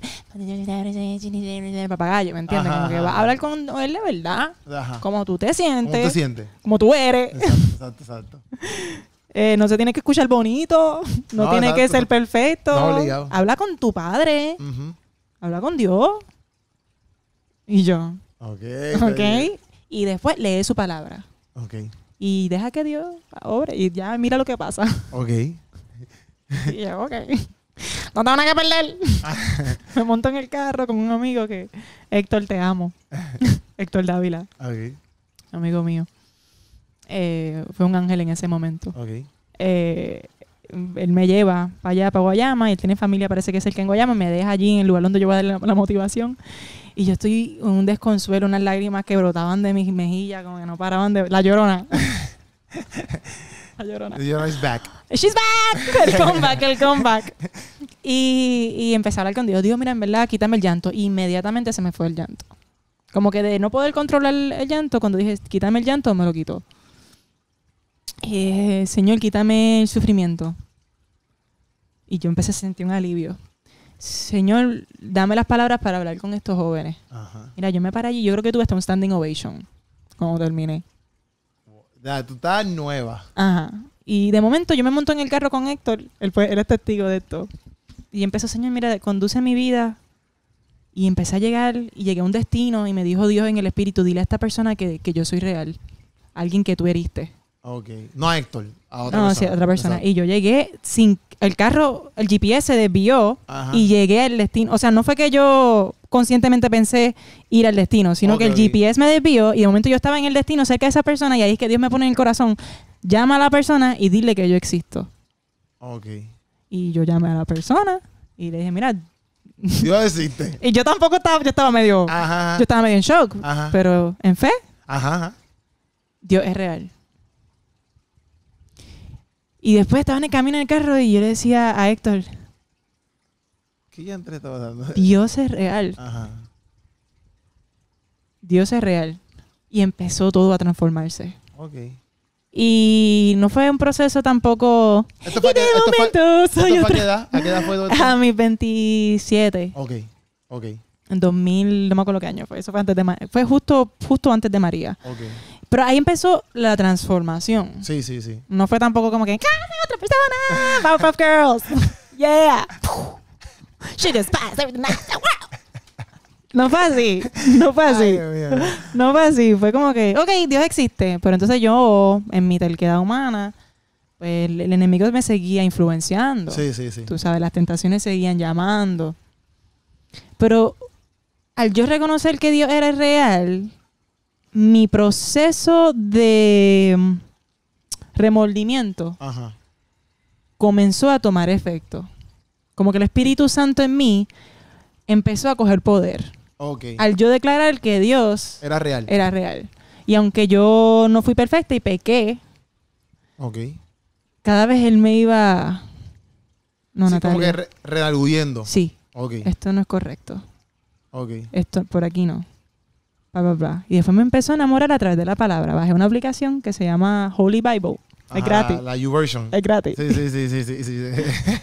papagayo, ¿me entiendes? como que vas a hablar con él de verdad. Como tú te sientes. Como tú eres. Exacto, exacto, eh, no se tiene que escuchar bonito, no, tiene que ser pues, perfecto. Habla con tu padre. Habla con Dios. Y yo. Ok. Ok. Y después lee su palabra. Ok. Y deja que Dios obre y ya mira lo que pasa. Ok. Y yo, ok. No tengo nada que perder. Me monto en el carro con un amigo que, Héctor, te amo. Héctor Dávila. Ok... Amigo mío. Eh, fue un ángel en ese momento. Ok... Eh, él me lleva para allá, para Guayama, y él tiene familia, parece que es el que en Guayama, me deja allí en el lugar donde yo voy a darle la, motivación. Y yo estoy un desconsuelo, unas lágrimas que brotaban de mis mejillas, como que no paraban de... La llorona. la llorona. The llorona back. She's back. El comeback, el comeback. Y, y empecé a hablar con Dios. Dios, mira, en verdad, quítame el llanto. Y e inmediatamente se me fue el llanto. Como que de no poder controlar el llanto, cuando dije, quítame el llanto, me lo quitó. Eh, Señor, quítame el sufrimiento. Y yo empecé a sentir un alivio. Señor, dame las palabras para hablar con estos jóvenes. Mira, yo me paré allí, yo creo que tuve hasta un standing ovation cuando terminé. Ya, tú estás nueva. Ajá. Y de momento yo me monto en el carro con Héctor, él, fue, es testigo de esto. Y empezó, Señor, mira, conduce mi vida. Y empecé a llegar y llegué a un destino y me dijo Dios en el espíritu, dile a esta persona que, que yo soy real, alguien que tú heriste. No a Héctor, a otra persona. No, sí, a otra persona. Y yo llegué sin. El carro, el GPS se desvió y llegué al destino. O sea, no fue que yo conscientemente pensé ir al destino, sino que el GPS me desvió y de momento yo estaba en el destino cerca de esa persona y ahí es que Dios me pone en el corazón. Llama a la persona y dile que yo existo. Ok. Y yo llamé a la persona y le dije, mira, Dios existe. y yo tampoco estaba, yo estaba medio, yo estaba medio en shock, pero en fe. Dios es real. Y después estaban en el camino en el carro y yo le decía a Héctor. ¿Qué Dios es real. Dios es real. Y empezó todo a transformarse. Ok. Y no fue un proceso tampoco. ¿Esto fue fue, a, qué edad? ¿A qué edad fue? A mis 27. Ok, ok. En 2000, no me acuerdo qué año fue. Eso fue antes de Fue justo, justo antes de María. Ok. Pero ahí empezó la transformación. Sí, sí, sí. No fue tampoco como que, ¡Cállate, otra persona! ¡Powerpuff Girls! ¡Yeah! She just passed No fue así. No fue así. no fue así. Fue como que, ok, Dios existe. Pero entonces yo, en mi terquedad humana, pues, el, enemigo me seguía influenciando. Sí, sí, sí. Tú sabes, las tentaciones seguían llamando. Pero al yo reconocer que Dios era real, mi proceso de mm, remordimiento comenzó a tomar efecto. Como que el Espíritu Santo en mí empezó a coger poder. Al yo declarar que Dios era real. Era real. Y aunque yo no fui perfecta y pequé, okay. cada vez él me iba... No, sí, Como que re Sí. Okay. Esto no es correcto. Esto por aquí no. Y después me empezó a enamorar a través de la palabra. Bajé una aplicación que se llama Holy Bible es gratis. La, U-Version. Es gratis. Sí, sí, sí, sí, sí,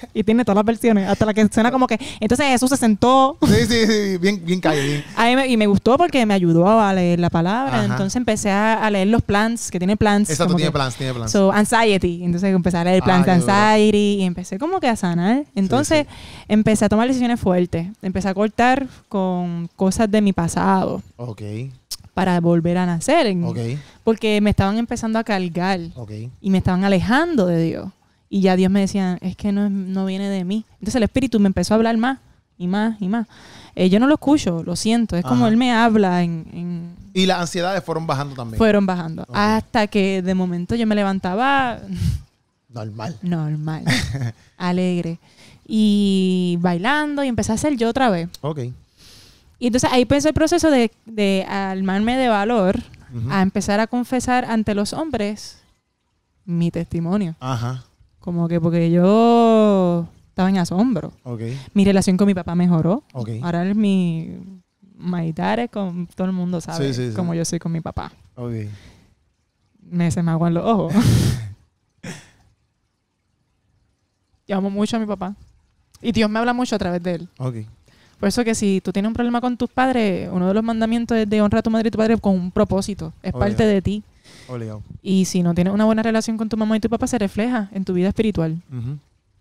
y tiene todas las versiones, hasta la que suena como que... Entonces Jesús se sentó. sí, sí, sí, bien, bien calle. Bien. y me gustó porque me ayudó a leer la palabra. Entonces empecé a, leer los plans, que tiene plans. Exacto, tiene plans, tiene plans. So, anxiety. Entonces empecé a leer el ah, plan de anxiety y empecé como que a sanar. Entonces empecé a tomar decisiones fuertes. Empecé a cortar con cosas de mi pasado. Ok para volver a nacer. En, okay. Porque me estaban empezando a cargar y me estaban alejando de Dios. Y ya Dios me decía, es que no, no viene de mí. Entonces el Espíritu me empezó a hablar más y más y más. Eh, yo no lo escucho, lo siento. Es como Él me habla en, Y las ansiedades fueron bajando también. Fueron bajando. Hasta que de momento yo me levantaba... Normal. Normal. Alegre. Y bailando y empecé a ser yo otra vez. Ok. Y entonces ahí pensé el proceso de, de armarme de valor a empezar a confesar ante los hombres mi testimonio. Ajá. Como que porque yo estaba en asombro. Mi relación con mi papá mejoró. Ahora es mi es con todo el mundo sabe sí, cómo yo soy con mi papá. Okay. Me se me aguan los ojos. Llamo mucho a mi papá. Y Dios me habla mucho a través de él. Okay. Por eso que si tú tienes un problema con tus padres, uno de los mandamientos es de honrar a tu madre y tu padre con un propósito. Es parte de ti. Y si no tienes una buena relación con tu mamá y tu papá, se refleja en tu vida espiritual.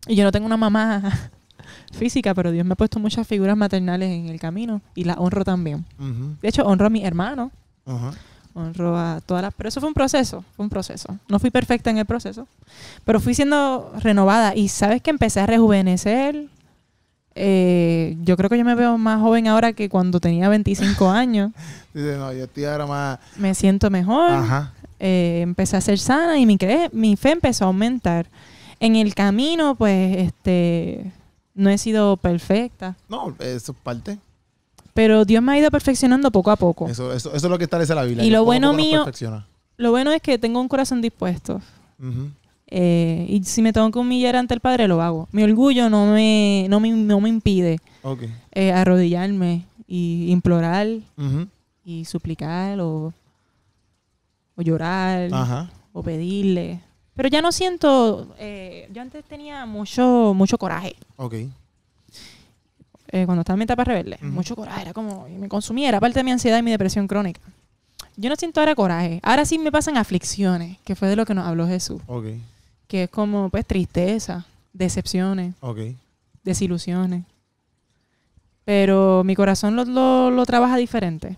Y yo no tengo una mamá física, pero Dios me ha puesto muchas figuras maternales en el camino y la honro también. De hecho, honro a mi hermano, Honro a todas las... Pero eso fue un proceso, fue un proceso. No fui perfecta en el proceso, pero fui siendo renovada y sabes que empecé a rejuvenecer, eh, yo creo que yo me veo más joven ahora que cuando tenía 25 años. Dice, no, yo estoy ahora más... Me siento mejor. Ajá. Eh, empecé a ser sana y mi, mi fe empezó a aumentar. En el camino, pues, este, no he sido perfecta. No, eso es parte. Pero Dios me ha ido perfeccionando poco a poco. Eso, eso, es lo que establece la Biblia. Y lo bueno mío... Lo bueno es que tengo un corazón dispuesto. Ajá eh, y si me tengo que humillar ante el Padre, lo hago. Mi orgullo no me, no me, impide eh, arrodillarme y implorar y suplicar o, llorar o pedirle. Pero ya no siento, eh, yo antes tenía mucho, mucho coraje. cuando estaba en mi etapa rebelde, mucho coraje, era como, me consumía, era parte de mi ansiedad y mi depresión crónica. Yo no siento ahora coraje, ahora sí me pasan aflicciones, que fue de lo que nos habló Jesús que es como pues tristeza, decepciones, desilusiones. Pero mi corazón lo, trabaja diferente.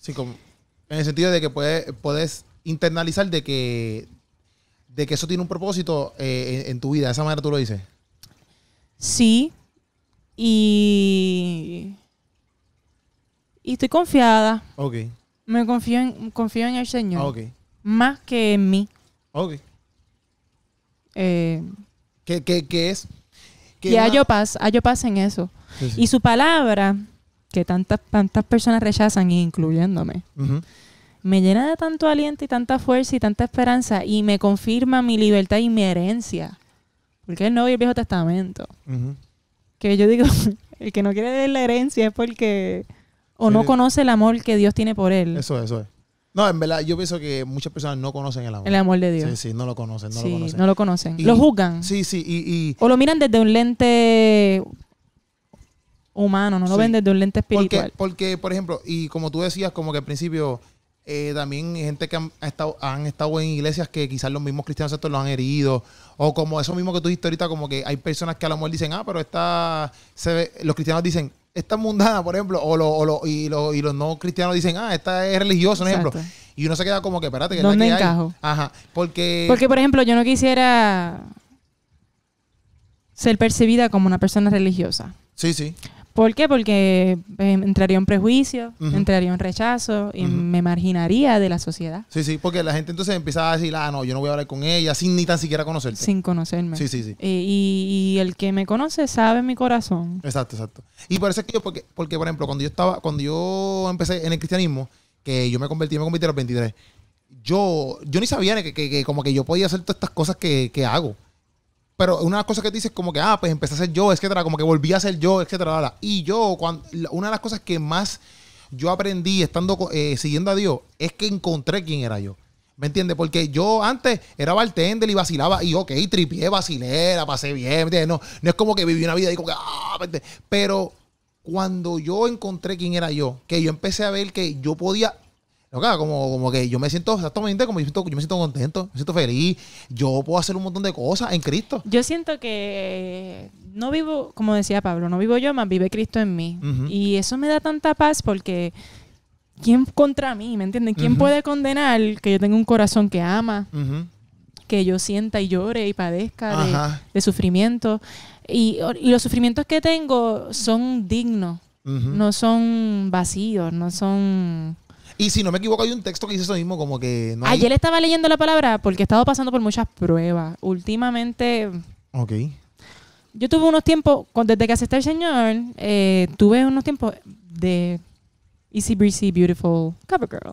Sí, como, en el sentido de que puedes, puedes internalizar de que, de que eso tiene un propósito eh, en, tu vida. De esa manera tú lo dices. Sí. Y, estoy confiada. Ok. Me confío en, confío en el Señor. Ah, Más que en mí. Eh, ¿Qué, qué, qué es? Que y paz, yo paz en eso. Y su palabra, que tantas, tantas personas rechazan, incluyéndome, me llena de tanto aliento y tanta fuerza y tanta esperanza y me confirma mi libertad y mi herencia. Porque el no y el Viejo Testamento. Que yo digo, el que no quiere ver la herencia es porque o no conoce el amor que Dios tiene por él. Eso es, eso es. No, en verdad, yo pienso que muchas personas no conocen el amor. El amor de Dios. Sí, sí, no lo conocen, no lo conocen. No lo conocen. lo juzgan. Sí, sí, y, O lo miran desde un lente humano, no lo ven desde un lente espiritual. Porque, por ejemplo, y como tú decías, como que al principio, eh, también gente que han, estado, han estado en iglesias que quizás los mismos cristianos estos los han herido, o como eso mismo que tú dijiste ahorita, como que hay personas que a lo mejor dicen, ah, pero está. se los cristianos dicen, esta mundana, por ejemplo, y, los no cristianos dicen, ah, esta es religiosa, por ejemplo. Y uno se queda como que, espérate, que ¿Dónde es encajo? Ajá, porque... Porque, por ejemplo, yo no quisiera ser percibida como una persona religiosa. Sí, sí. ¿Por qué? Porque eh, entraría un prejuicio, entraría un rechazo y me marginaría de la sociedad. Sí, sí, porque la gente entonces empezaba a decir, ah, no, yo no voy a hablar con ella, sin ni tan siquiera conocerte. Sin conocerme. Sí, sí, sí. Y, el que me conoce sabe mi corazón. Exacto, exacto. Y parece que yo, porque, porque por ejemplo, cuando yo estaba, cuando yo empecé en el cristianismo, que yo me convertí, me convertí a los 23, yo, yo ni sabía que, que como que yo podía hacer todas estas cosas que, que hago. Pero una de las cosas que dices como que, ah, pues empecé a ser yo, etcétera, como que volví a ser yo, etcétera. Y yo, cuando, una de las cosas que más yo aprendí estando eh, siguiendo a Dios es que encontré quién era yo. ¿Me entiendes? Porque yo antes era bartender y vacilaba y ok, tripié, vacilé, la pasé bien, No, no es como que viví una vida y como que, ah, pero cuando yo encontré quién era yo, que yo empecé a ver que yo podía como, como que yo me siento exactamente como yo, siento, yo me siento contento, me siento feliz, yo puedo hacer un montón de cosas en Cristo. Yo siento que no vivo, como decía Pablo, no vivo yo, más vive Cristo en mí. Y eso me da tanta paz porque ¿quién contra mí? ¿Me entienden? ¿Quién puede condenar que yo tenga un corazón que ama? Que yo sienta y llore y padezca de, sufrimiento. y los sufrimientos que tengo son dignos, no son vacíos, no son y si no me equivoco, hay un texto que dice eso mismo, como que no Ayer estaba leyendo la palabra porque he estado pasando por muchas pruebas. Últimamente... Ok. Yo tuve unos tiempos, desde que acepté al Señor, eh, tuve unos tiempos de Easy Breezy Beautiful Cover Girl.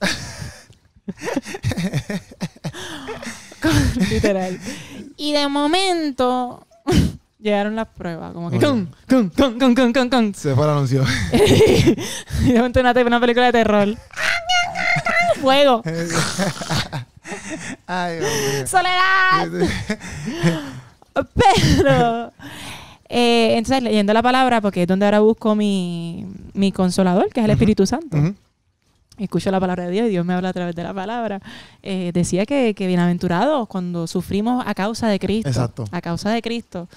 Literal. Y de momento llegaron las pruebas, como que Se fue el anuncio. y de momento una, una película de terror fuego. Soledad. Pero, eh, entonces leyendo la palabra, porque es donde ahora busco mi, consolador, que es el Espíritu Santo. Escucho la palabra de Dios y Dios me habla a través de la palabra. Eh, decía que, que bienaventurados cuando sufrimos a causa de Cristo. Exacto. A causa de Cristo.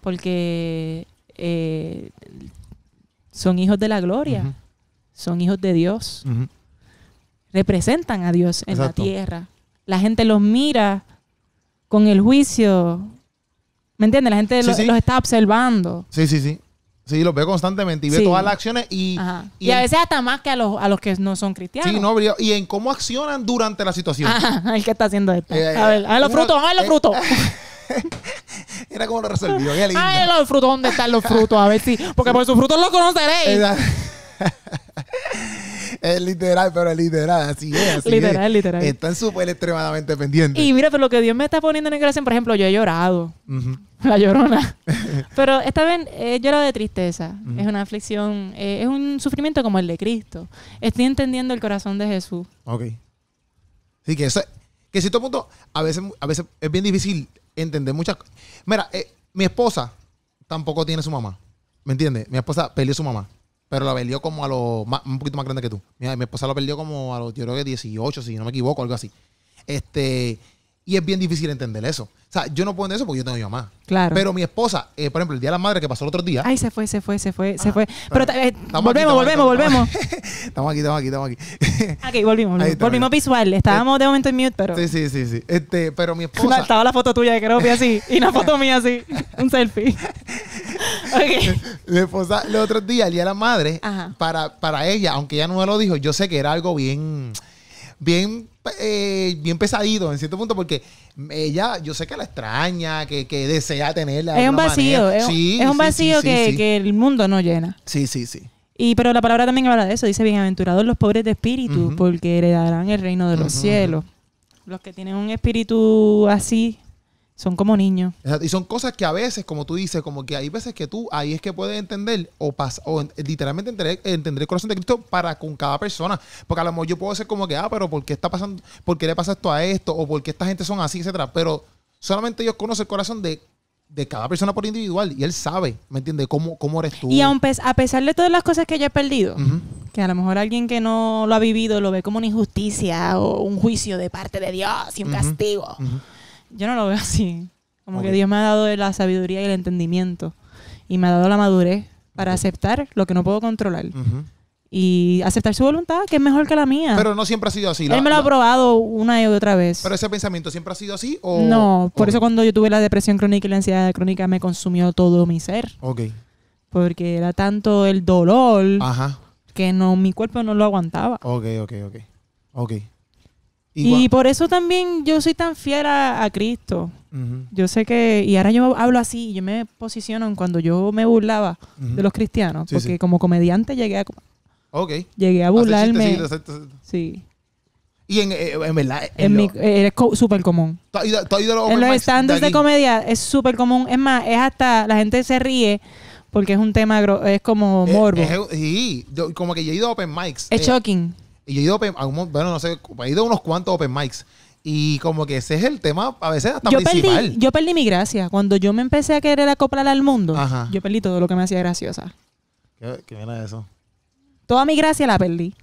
Porque eh, son hijos de la gloria. Son hijos de Dios representan a Dios en la tierra. La gente los mira con el juicio. ¿Me entiendes? La gente los está observando. Sí, sí, sí. Sí, los veo constantemente y veo todas las acciones y... a veces hasta más que a los, que no son cristianos. Sí, no, y en cómo accionan durante la situación. el que está haciendo esto. Eh, eh, a ver, a ver los eh, frutos, a ver los frutos. Era como lo resolvió. Qué ver los frutos, ¿dónde están los frutos? A ver si. Porque por sus frutos los conoceréis. Es literal, pero es literal, así es. Así literal, es. literal. Están súper extremadamente pendientes. Y mira, pero lo que Dios me está poniendo en gracia, por ejemplo, yo he llorado. La llorona. pero esta vez he llorado de tristeza. Es una aflicción, eh, es un sufrimiento como el de Cristo. Estoy entendiendo el corazón de Jesús. Ok. Así que eso, que en cierto punto, a veces, a veces es bien difícil entender muchas cosas. Mira, eh, mi esposa tampoco tiene su mamá. ¿Me entiendes? Mi esposa peleó su mamá pero la perdió como a los un poquito más grande que tú. Mi, mi esposa la perdió como a los, yo creo que 18, si no me equivoco, algo así. Este, y es bien difícil entender eso. O sea, yo no puedo entender eso porque yo tengo mi mamá. Claro. Pero mi esposa, eh, por ejemplo, el Día de la Madre que pasó el otro día. Ay, se fue, se fue, se fue, se fue. Pero, eh, volvemos, volvemos, volvemos. Estamos aquí, estamos aquí, estamos aquí. ok, volvimos. volvimos. a visual. Estábamos eh, de momento en mute, pero. Sí, sí, sí, sí. Este, pero mi esposa. estaba la foto tuya de así y una foto mía así. Un selfie. Ok. Mi esposa, el otro día el Día de la Madre, para, para ella, aunque ella no me lo dijo, yo sé que era algo bien bien, eh, bien pesadito en cierto punto porque ella, yo sé que la extraña, que, desea tenerla. Es un vacío, es, un vacío que, el mundo no llena. Sí, sí, sí. Y pero la palabra también habla de eso, dice bienaventurados los pobres de espíritu, porque heredarán el reino de los cielos. Los que tienen un espíritu así, son como niños. Y son cosas que a veces, como tú dices, como que hay veces que tú ahí es que puedes entender o, pas, o literalmente entender, el corazón de Cristo para con cada persona. Porque a lo mejor yo puedo ser como que, ah, pero ¿por qué está pasando? ¿Por le pasa esto a esto? O ¿por qué esta gente son así, etcétera? Pero solamente Dios conoce el corazón de, de cada persona por individual y Él sabe, ¿me entiendes? Cómo, cómo eres tú. Y a pesar de todas las cosas que yo he perdido, que a lo mejor alguien que no lo ha vivido lo ve como una injusticia o un juicio de parte de Dios y un castigo. Yo no lo veo así. Como que Dios me ha dado la sabiduría y el entendimiento. Y me ha dado la madurez para aceptar lo que no puedo controlar. Y aceptar su voluntad, que es mejor que la mía. Pero no siempre ha sido así. Él me lo ha probado una y otra vez. ¿Pero ese pensamiento siempre ha sido así? O... No, por eso cuando yo tuve la depresión crónica y la ansiedad crónica me consumió todo mi ser. Ok. Porque era tanto el dolor que no, mi cuerpo no lo aguantaba. Ok, ok, ok. Ok. Y por eso también yo soy tan fiera a, Cristo. Yo sé que, y ahora yo hablo así, yo me posiciono en cuando yo me burlaba de los cristianos, porque como comediante llegué a... Llegué a ah, burlarme. sí, Y en, eh, verdad... En, es súper común. en los estándares de, comedia es súper común. Es más, es hasta... La gente se ríe porque es un tema... Es como eh, morbo. sí, como que yo he ido a open mics. Es eh, shocking. Y yo he ido a, no sé, unos cuantos open mics. Y como que ese es el tema, a veces hasta yo Perdí, yo perdí mi gracia. Cuando yo me empecé a querer acoplar al mundo, yo perdí todo lo que me hacía graciosa. ¿Qué, qué era eso? Toda mi gracia la perdí.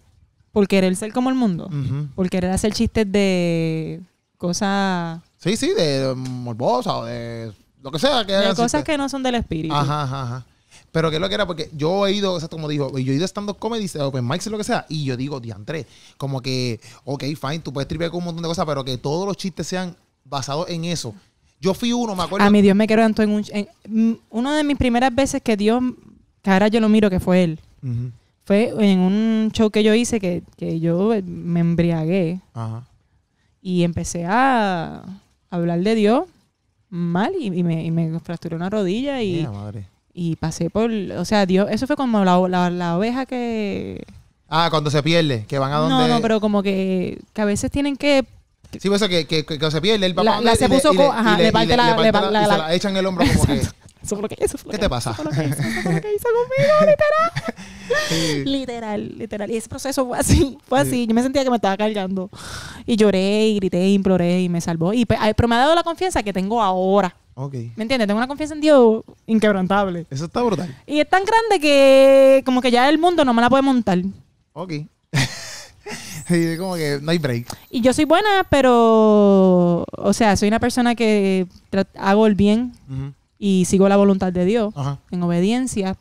Por querer ser como el mundo. Por querer hacer chistes de cosas... Sí, sí, de morbosa o de lo que sea. Que de cosas que no son del espíritu. ajá, ajá. Pero que es lo que era, porque yo he ido, o sea, como dijo, yo he ido estando stand-up comedy, open mics, lo que sea, y yo digo, diantre, como que, ok, fine, tú puedes tripear con un montón de cosas, pero que todos los chistes sean basados en eso. Yo fui uno, me acuerdo. A mi Dios me quedó en, un, en mm, una de mis primeras veces que Dios, que ahora yo lo miro, que fue él. Fue en un show que yo hice que, yo me embriagué. Y empecé a hablar de Dios mal y, me, fracturé una rodilla y, madre. Y pasé por, o sea, Dios, eso fue como la, la, oveja que... Ah, cuando se pierde, que van a donde... No, no, pero como que, que a veces tienen que Sí, pues que, que, que, se pierde el papá. La, se puso Ajá, le, parte la. Le, se la echan en el hombro como que. Eso fue lo que hizo. ¿Qué te pasa? Eso fue lo que hizo, conmigo, literal. Literal, literal. Y ese proceso fue así, fue así. Yo me sentía que me estaba cargando. Y lloré, y grité, y imploré, y me salvó. Y, pero me ha dado la confianza que tengo ahora. ¿Me entiendes? Tengo una confianza en Dios inquebrantable. Eso está brutal. Y es tan grande que como que ya el mundo no me la puede montar. Ok. y como que no hay break. Y yo soy buena, pero, o sea, soy una persona que hago el bien y sigo la voluntad de Dios en obediencia.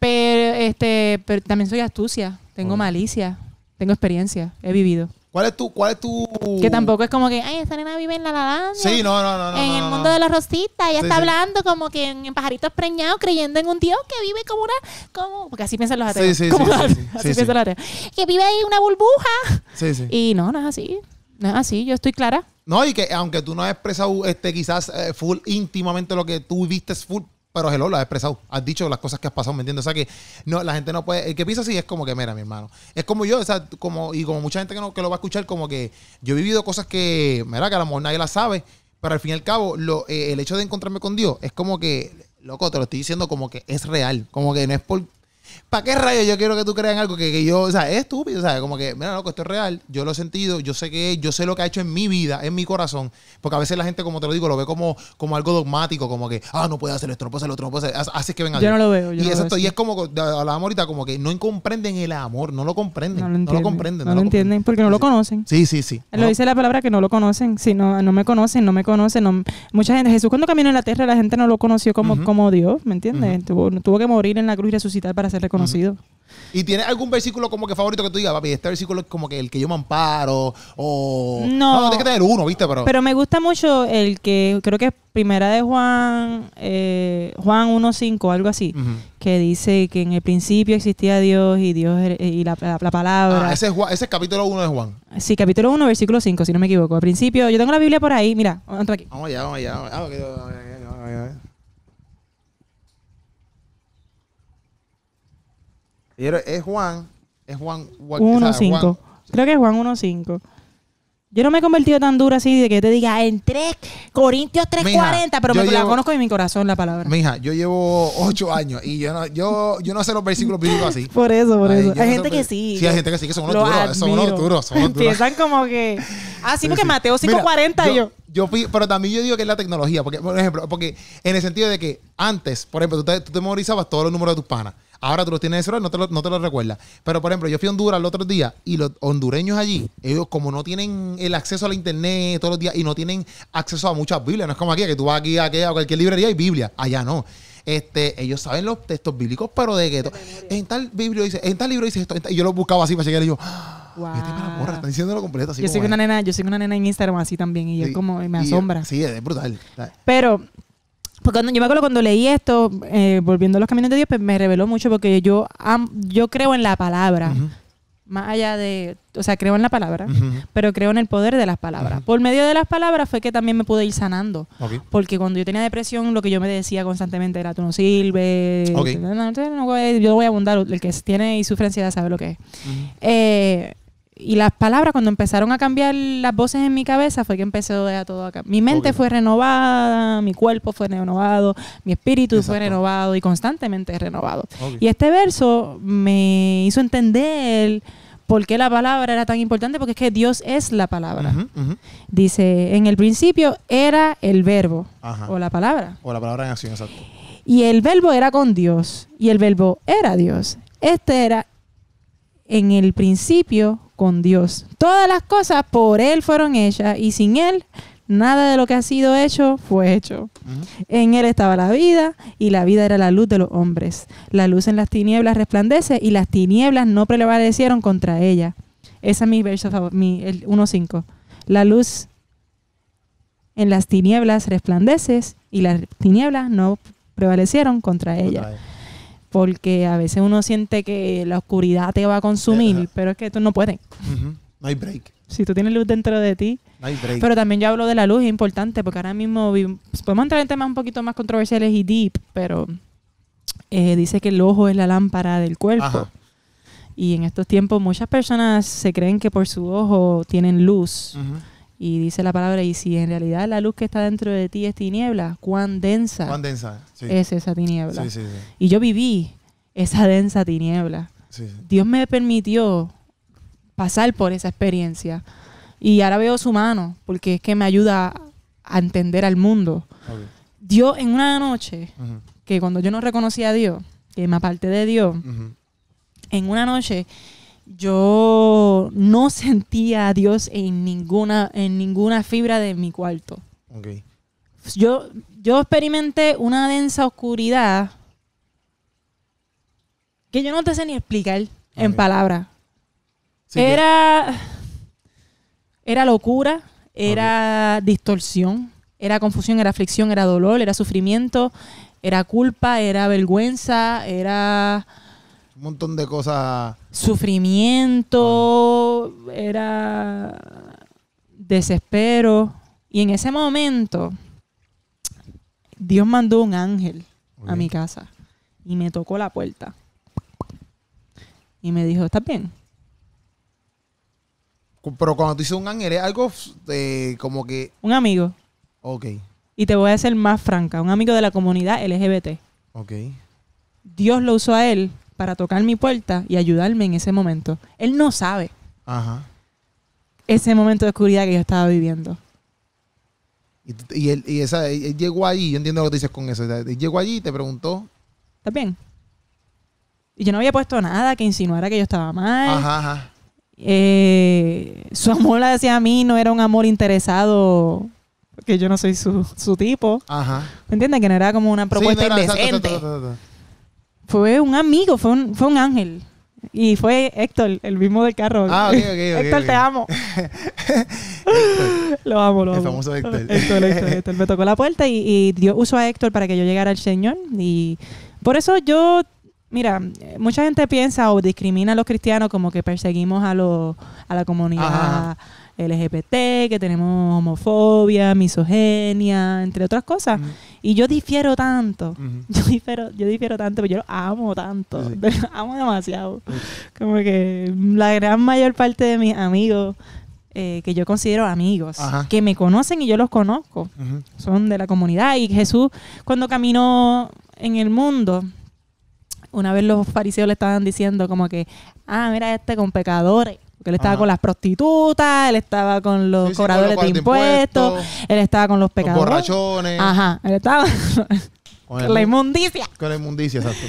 Pero, este, pero también soy astucia, tengo malicia, tengo experiencia, he vivido. ¿Cuál es tu, cuál es tu... Que tampoco es como que, ay, esa nena vive en la lavanda. Sí, no, no, no. En el mundo de los rositas. Ella está hablando como que en, pajaritos preñados, creyendo en un Dios que vive como una... porque así piensan los ateos. Sí, sí, sí, Así piensan los ateos. Que vive ahí una burbuja. Sí, sí. Y no, no es así. No es así. Yo estoy clara. No, y que aunque tú no has expresado este, quizás eh, full íntimamente lo que tú viste es full pero hello, lo has expresado. Has dicho las cosas que has pasado, ¿me entiendes? O sea que no, la gente no puede. El que piensa así es como que, mira, mi hermano. Es como yo, o sea, como, y como mucha gente que, no, que lo va a escuchar, como que yo he vivido cosas que, mira, que a lo mejor nadie las sabe, pero al fin y al cabo, lo, eh, el hecho de encontrarme con Dios es como que, loco, te lo estoy diciendo como que es real. Como que no es por ¿Para qué rayos yo quiero que tú creas algo que, yo, o sea, es estúpido, sea, Como que, mira, loco, esto es real, yo lo he sentido, yo sé que yo sé lo que ha hecho en mi vida, en mi corazón, porque a veces la gente, como te lo digo, lo ve como, como algo dogmático, como que, ah, no puede hacer esto, no puede hacer lo otro, así que venga. Yo no lo veo. Yo y, es como, hablamos ahorita, como que no comprenden el amor, no lo comprenden. No lo, comprenden. No, lo, entienden porque no lo conocen. Sí, sí, sí. Lo dice la palabra que no lo conocen, sí, no, me conocen, no me conocen. Mucha gente, Jesús cuando caminó en la tierra, la gente no lo conoció como, como Dios, ¿me entiendes? tuvo, tuvo que morir en la cruz y resucitar para ser reconocido. ¿Y tienes algún versículo como que favorito que tú digas, papi, este versículo es como que el que yo me amparo o... No, no, que tener uno, ¿viste? Pero... pero me gusta mucho el que creo que es primera de Juan, eh, Juan 1.5, algo así, que dice que en el principio existía Dios y Dios y la, la, palabra. Ah, ese es, ese capítulo 1 de Juan. Sí, capítulo 1, versículo 5, si no me equivoco. Al principio, yo tengo la Biblia por ahí, mira, aquí. Vamos allá, vamos allá. Es Juan, es Juan 1.5. Creo que es Juan 1.5. Yo no me he convertido tan dura así de que te diga en 3, Corintios 3.40, pero me la conozco en mi corazón la palabra. Mija, yo llevo 8 años y yo no, yo, yo no sé los versículos bíblicos así. Por eso, por eso. Hay gente que sí. Sí, hay gente que sí, que son unos eh, duros, son unos duros, Empiezan como que... Ah, sí, porque Mateo 5.40 yo, yo... Pero también yo digo que es la tecnología, porque, por ejemplo, porque en el sentido de que antes, por ejemplo, tú te, tú te memorizabas todos los números de tus panas. Ahora tú los tienes en no te lo, no recuerdas. Pero, por ejemplo, yo fui a Honduras el otro día y los hondureños allí, ellos como no tienen el acceso a la internet todos los días y no tienen acceso a muchas Biblias, no es como aquí, que tú vas aquí a, cualquier librería y Biblia. Allá no. Este, ellos saben los textos bíblicos, pero de que en tal libro dice, en tal libro dice esto, y yo lo buscaba así para llegar y yo, wow. Vete para completo. Así yo soy una nena, yo soy una nena en Instagram así también, y yo como me asombra. sí, es brutal. Pero porque cuando, yo me acuerdo cuando leí esto, volviendo a los caminos de Dios, pues me reveló mucho porque yo, yo creo en la palabra. Más allá de, o sea, creo en la palabra, pero creo en el poder de las palabras. Por medio de las palabras fue que también me pude ir sanando. Porque cuando yo tenía depresión, lo que yo me decía constantemente era, tú no sirves, yo voy a abundar, el que tiene y sufre ansiedad sabe lo que es. Eh, y las palabras, cuando empezaron a cambiar las voces en mi cabeza, fue que empecé a todo acá. Mi mente fue renovada, mi cuerpo fue renovado, mi espíritu fue renovado y constantemente renovado. Y este verso me hizo entender por qué la palabra era tan importante, porque es que Dios es la palabra. Dice, en el principio era el verbo o la palabra. O la palabra en acción, exacto. Y el verbo era con Dios, y el verbo era Dios. Este era en el principio Dios. Todas las cosas por Él fueron hechas y sin Él nada de lo que ha sido hecho fue hecho. En Él estaba la vida y la vida era la luz de los hombres. La luz en las tinieblas resplandece y las tinieblas no prevalecieron contra ella. Esa es mi verso, mi, el 1.5. La luz en las tinieblas resplandece y las tinieblas no prevalecieron contra ella porque a veces uno siente que la oscuridad te va a consumir, pero es que tú no puedes. No hay break. Si tú tienes luz dentro de ti. No hay break. Pero también yo hablo de la luz, es importante, porque ahora mismo podemos entrar en temas un poquito más controversiales y deep, pero eh, dice que el ojo es la lámpara del cuerpo. Y en estos tiempos muchas personas se creen que por su ojo tienen luz. Y dice la palabra, y si en realidad la luz que está dentro de ti es tiniebla, cuán densa, es esa tiniebla. y yo viví esa densa tiniebla. Dios me permitió pasar por esa experiencia. Y ahora veo su mano, porque es que me ayuda a entender al mundo. Dios en una noche, que cuando yo no reconocía a Dios, que me aparté de Dios, en una noche yo no sentía a Dios en ninguna, en ninguna fibra de mi cuarto. Yo, yo experimenté una densa oscuridad que yo no te sé ni explicar en palabras. era, era locura, era distorsión, era confusión, era aflicción, era dolor, era sufrimiento, era culpa, era vergüenza, era un montón de cosas. Sufrimiento, era desespero. Y en ese momento, Dios mandó un ángel a mi casa y me tocó la puerta. Y me dijo, ¿estás bien? Pero cuando tú dices un ángel, es algo de, eh, como que... Un amigo. Ok. Y te voy a ser más franca, un amigo de la comunidad LGBT. Ok. Dios lo usó a él para tocar mi puerta y ayudarme en ese momento. Él no sabe ese momento de oscuridad que yo estaba viviendo. Y, él, y esa, llegó allí, yo entiendo lo que dices con eso. llegó allí y te preguntó. Está bien? Y yo no había puesto nada que insinuara que yo estaba mal. Ajá, ajá. Eh, su amor hacia mí no era un amor interesado, porque yo no soy su, tipo. Ajá. ¿Me entiendes? Que no era como una propuesta sí, fue un amigo, fue un, fue un ángel. Y fue Héctor, el mismo del carro. Ah, ok, Héctor, te amo. Lo amo, lo amo. El famoso Héctor. Héctor, Héctor, Héctor. Me tocó la puerta y, y dio uso a Héctor para que yo llegara al Señor. Y por eso yo, mira, mucha gente piensa o discrimina a los cristianos como que perseguimos a, los a la comunidad. LGBT, que tenemos homofobia, misoginia, entre otras cosas. Mm. Y yo difiero tanto, yo, difiero, yo difiero tanto, pero yo lo amo tanto, amo demasiado. Como que la gran mayor parte de mis amigos, eh, que yo considero amigos, que me conocen y yo los conozco, son de la comunidad. Y Jesús, cuando caminó en el mundo, una vez los fariseos le estaban diciendo como que, ah, mira este con pecadores. Porque él estaba con las prostitutas, él estaba con los cobradores de, impuestos, él estaba con los pecadores. Los borrachones. Ajá, él estaba con la inmundicia. Con la inmundicia, exacto.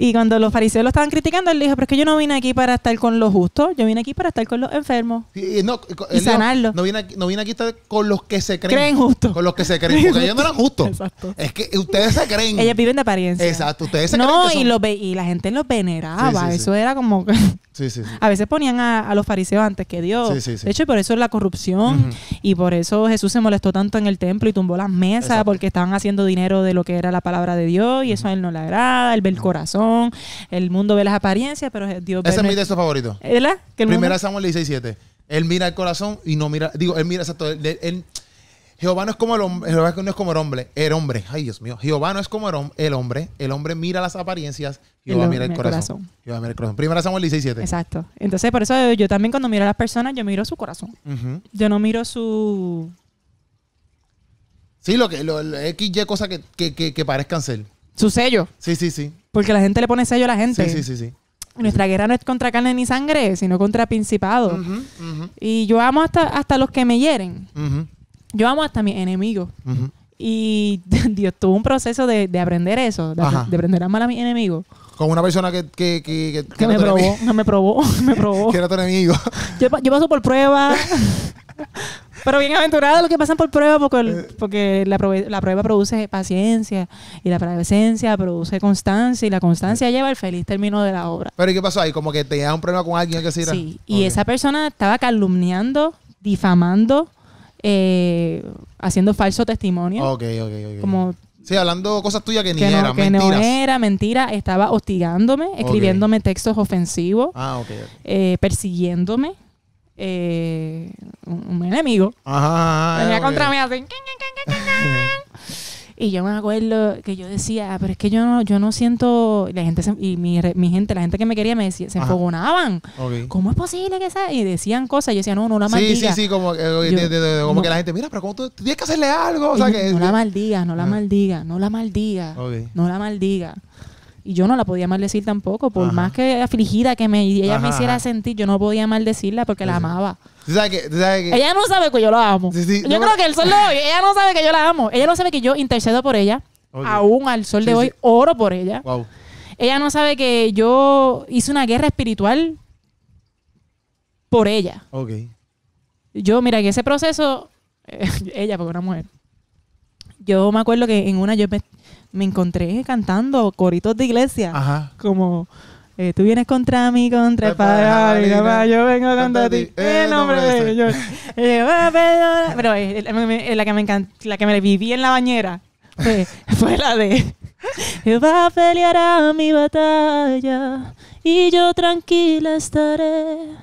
Y cuando los fariseos lo estaban criticando, él dijo, pero es que yo no vine aquí para estar con los justos, yo vine aquí para estar con los enfermos. Y, no, sanarlos. No vine, aquí, no aquí estar con los que se creen. Creen justos. Con los que se creen, porque ellos no eran justos. Exacto. Es que ustedes se creen. Ellos viven de apariencia. Exacto, ustedes se creen que son... y, y la gente los veneraba, eso era como... A veces ponían a, los fariseos antes que Dios. De hecho, por eso es la corrupción y por eso Jesús se molestó tanto en el templo y tumbó las mesas porque estaban haciendo dinero de lo que era la palabra de Dios y eso a él no le agrada. Él ve el corazón, el mundo ve las apariencias, pero Dios ve. Ese es mi texto favorito. ¿Verdad? Primera mundo... Samuel 16:7. Él mira el corazón y no mira. Digo, él mira. Exacto. él Jehová no es como el hombre, Jehová no es como el hombre, el hombre, ay Dios mío, Jehová no es como el, hombre, el hombre mira las apariencias, Jehová el mira el corazón. Jehová mira el corazón. Primera Samuel 17. Exacto. Entonces, por eso yo también cuando miro a las personas, yo miro su corazón. Yo no miro su... Sí, lo que, lo, X, Y, cosas que, que, parezcan ser. Su sello. Sí, sí, sí. Porque la gente le pone sello a la gente. Sí, sí, sí, Nuestra guerra no es contra carne ni sangre, sino contra principados. Y yo amo hasta, hasta los que me hieren yo amo hasta a mis enemigos. Y Dios tuvo un proceso de, aprender eso, de, aprender a amar a mi enemigo Con una persona que, que, que, me, probó, me, probó, me probó, que era tu enemigo. Yo, paso por pruebas. Pero bien aventurado los que pasan por prueba porque, eh. porque la, prueba produce paciencia y la presencia produce constancia y la constancia lleva al feliz término de la obra. Pero ¿y qué pasó ahí? Como que tenía un problema con alguien que se Sí, y esa persona estaba calumniando, difamando, eh, haciendo falso testimonio. Ok, ok, Como Sí, hablando cosas tuyas que ni no, eran, que no era, mentira. Estaba hostigándome, escribiéndome textos ofensivos, ah, eh, persiguiéndome. Eh, un, enemigo. Venía contra mí así. Y yo me acuerdo que yo decía, ah, pero es que yo no, yo no siento, y la gente y mi, mi, gente, la gente que me quería me decía, se enfogonaban. ¿Cómo es posible que sea...? Y decían cosas, yo decía, no, no la maldiga. Sí, sí, sí, como, que la gente, mira, pero ¿cómo tú tienes que hacerle algo? O sea, que, no, la maldiga, no la maldiga, no la maldiga, No la maldiga. Y yo no la podía maldecir tampoco, por más que afligida que me, ella me hiciera sentir, yo no podía maldecirla porque la amaba. ¿Tú sabes que, Ella no sabe que yo la amo. yo creo que el sol de hoy, ella no sabe que yo la amo. Ella no sabe que yo intercedo por ella. Oh, aún al sol de hoy, oro por ella. Ella no sabe que yo hice una guerra espiritual por ella. Ok. Yo, mira, que ese proceso, ella, porque una mujer. Yo me acuerdo que en una yo me encontré cantando coritos de iglesia. Como eh, tú vienes contra mí, contra el Padre, yo vengo a ti, en nombre de eh, Pero es eh, la, que me la que me viví en la bañera fue, la de... a pelear mi batalla y yo tranquila estaré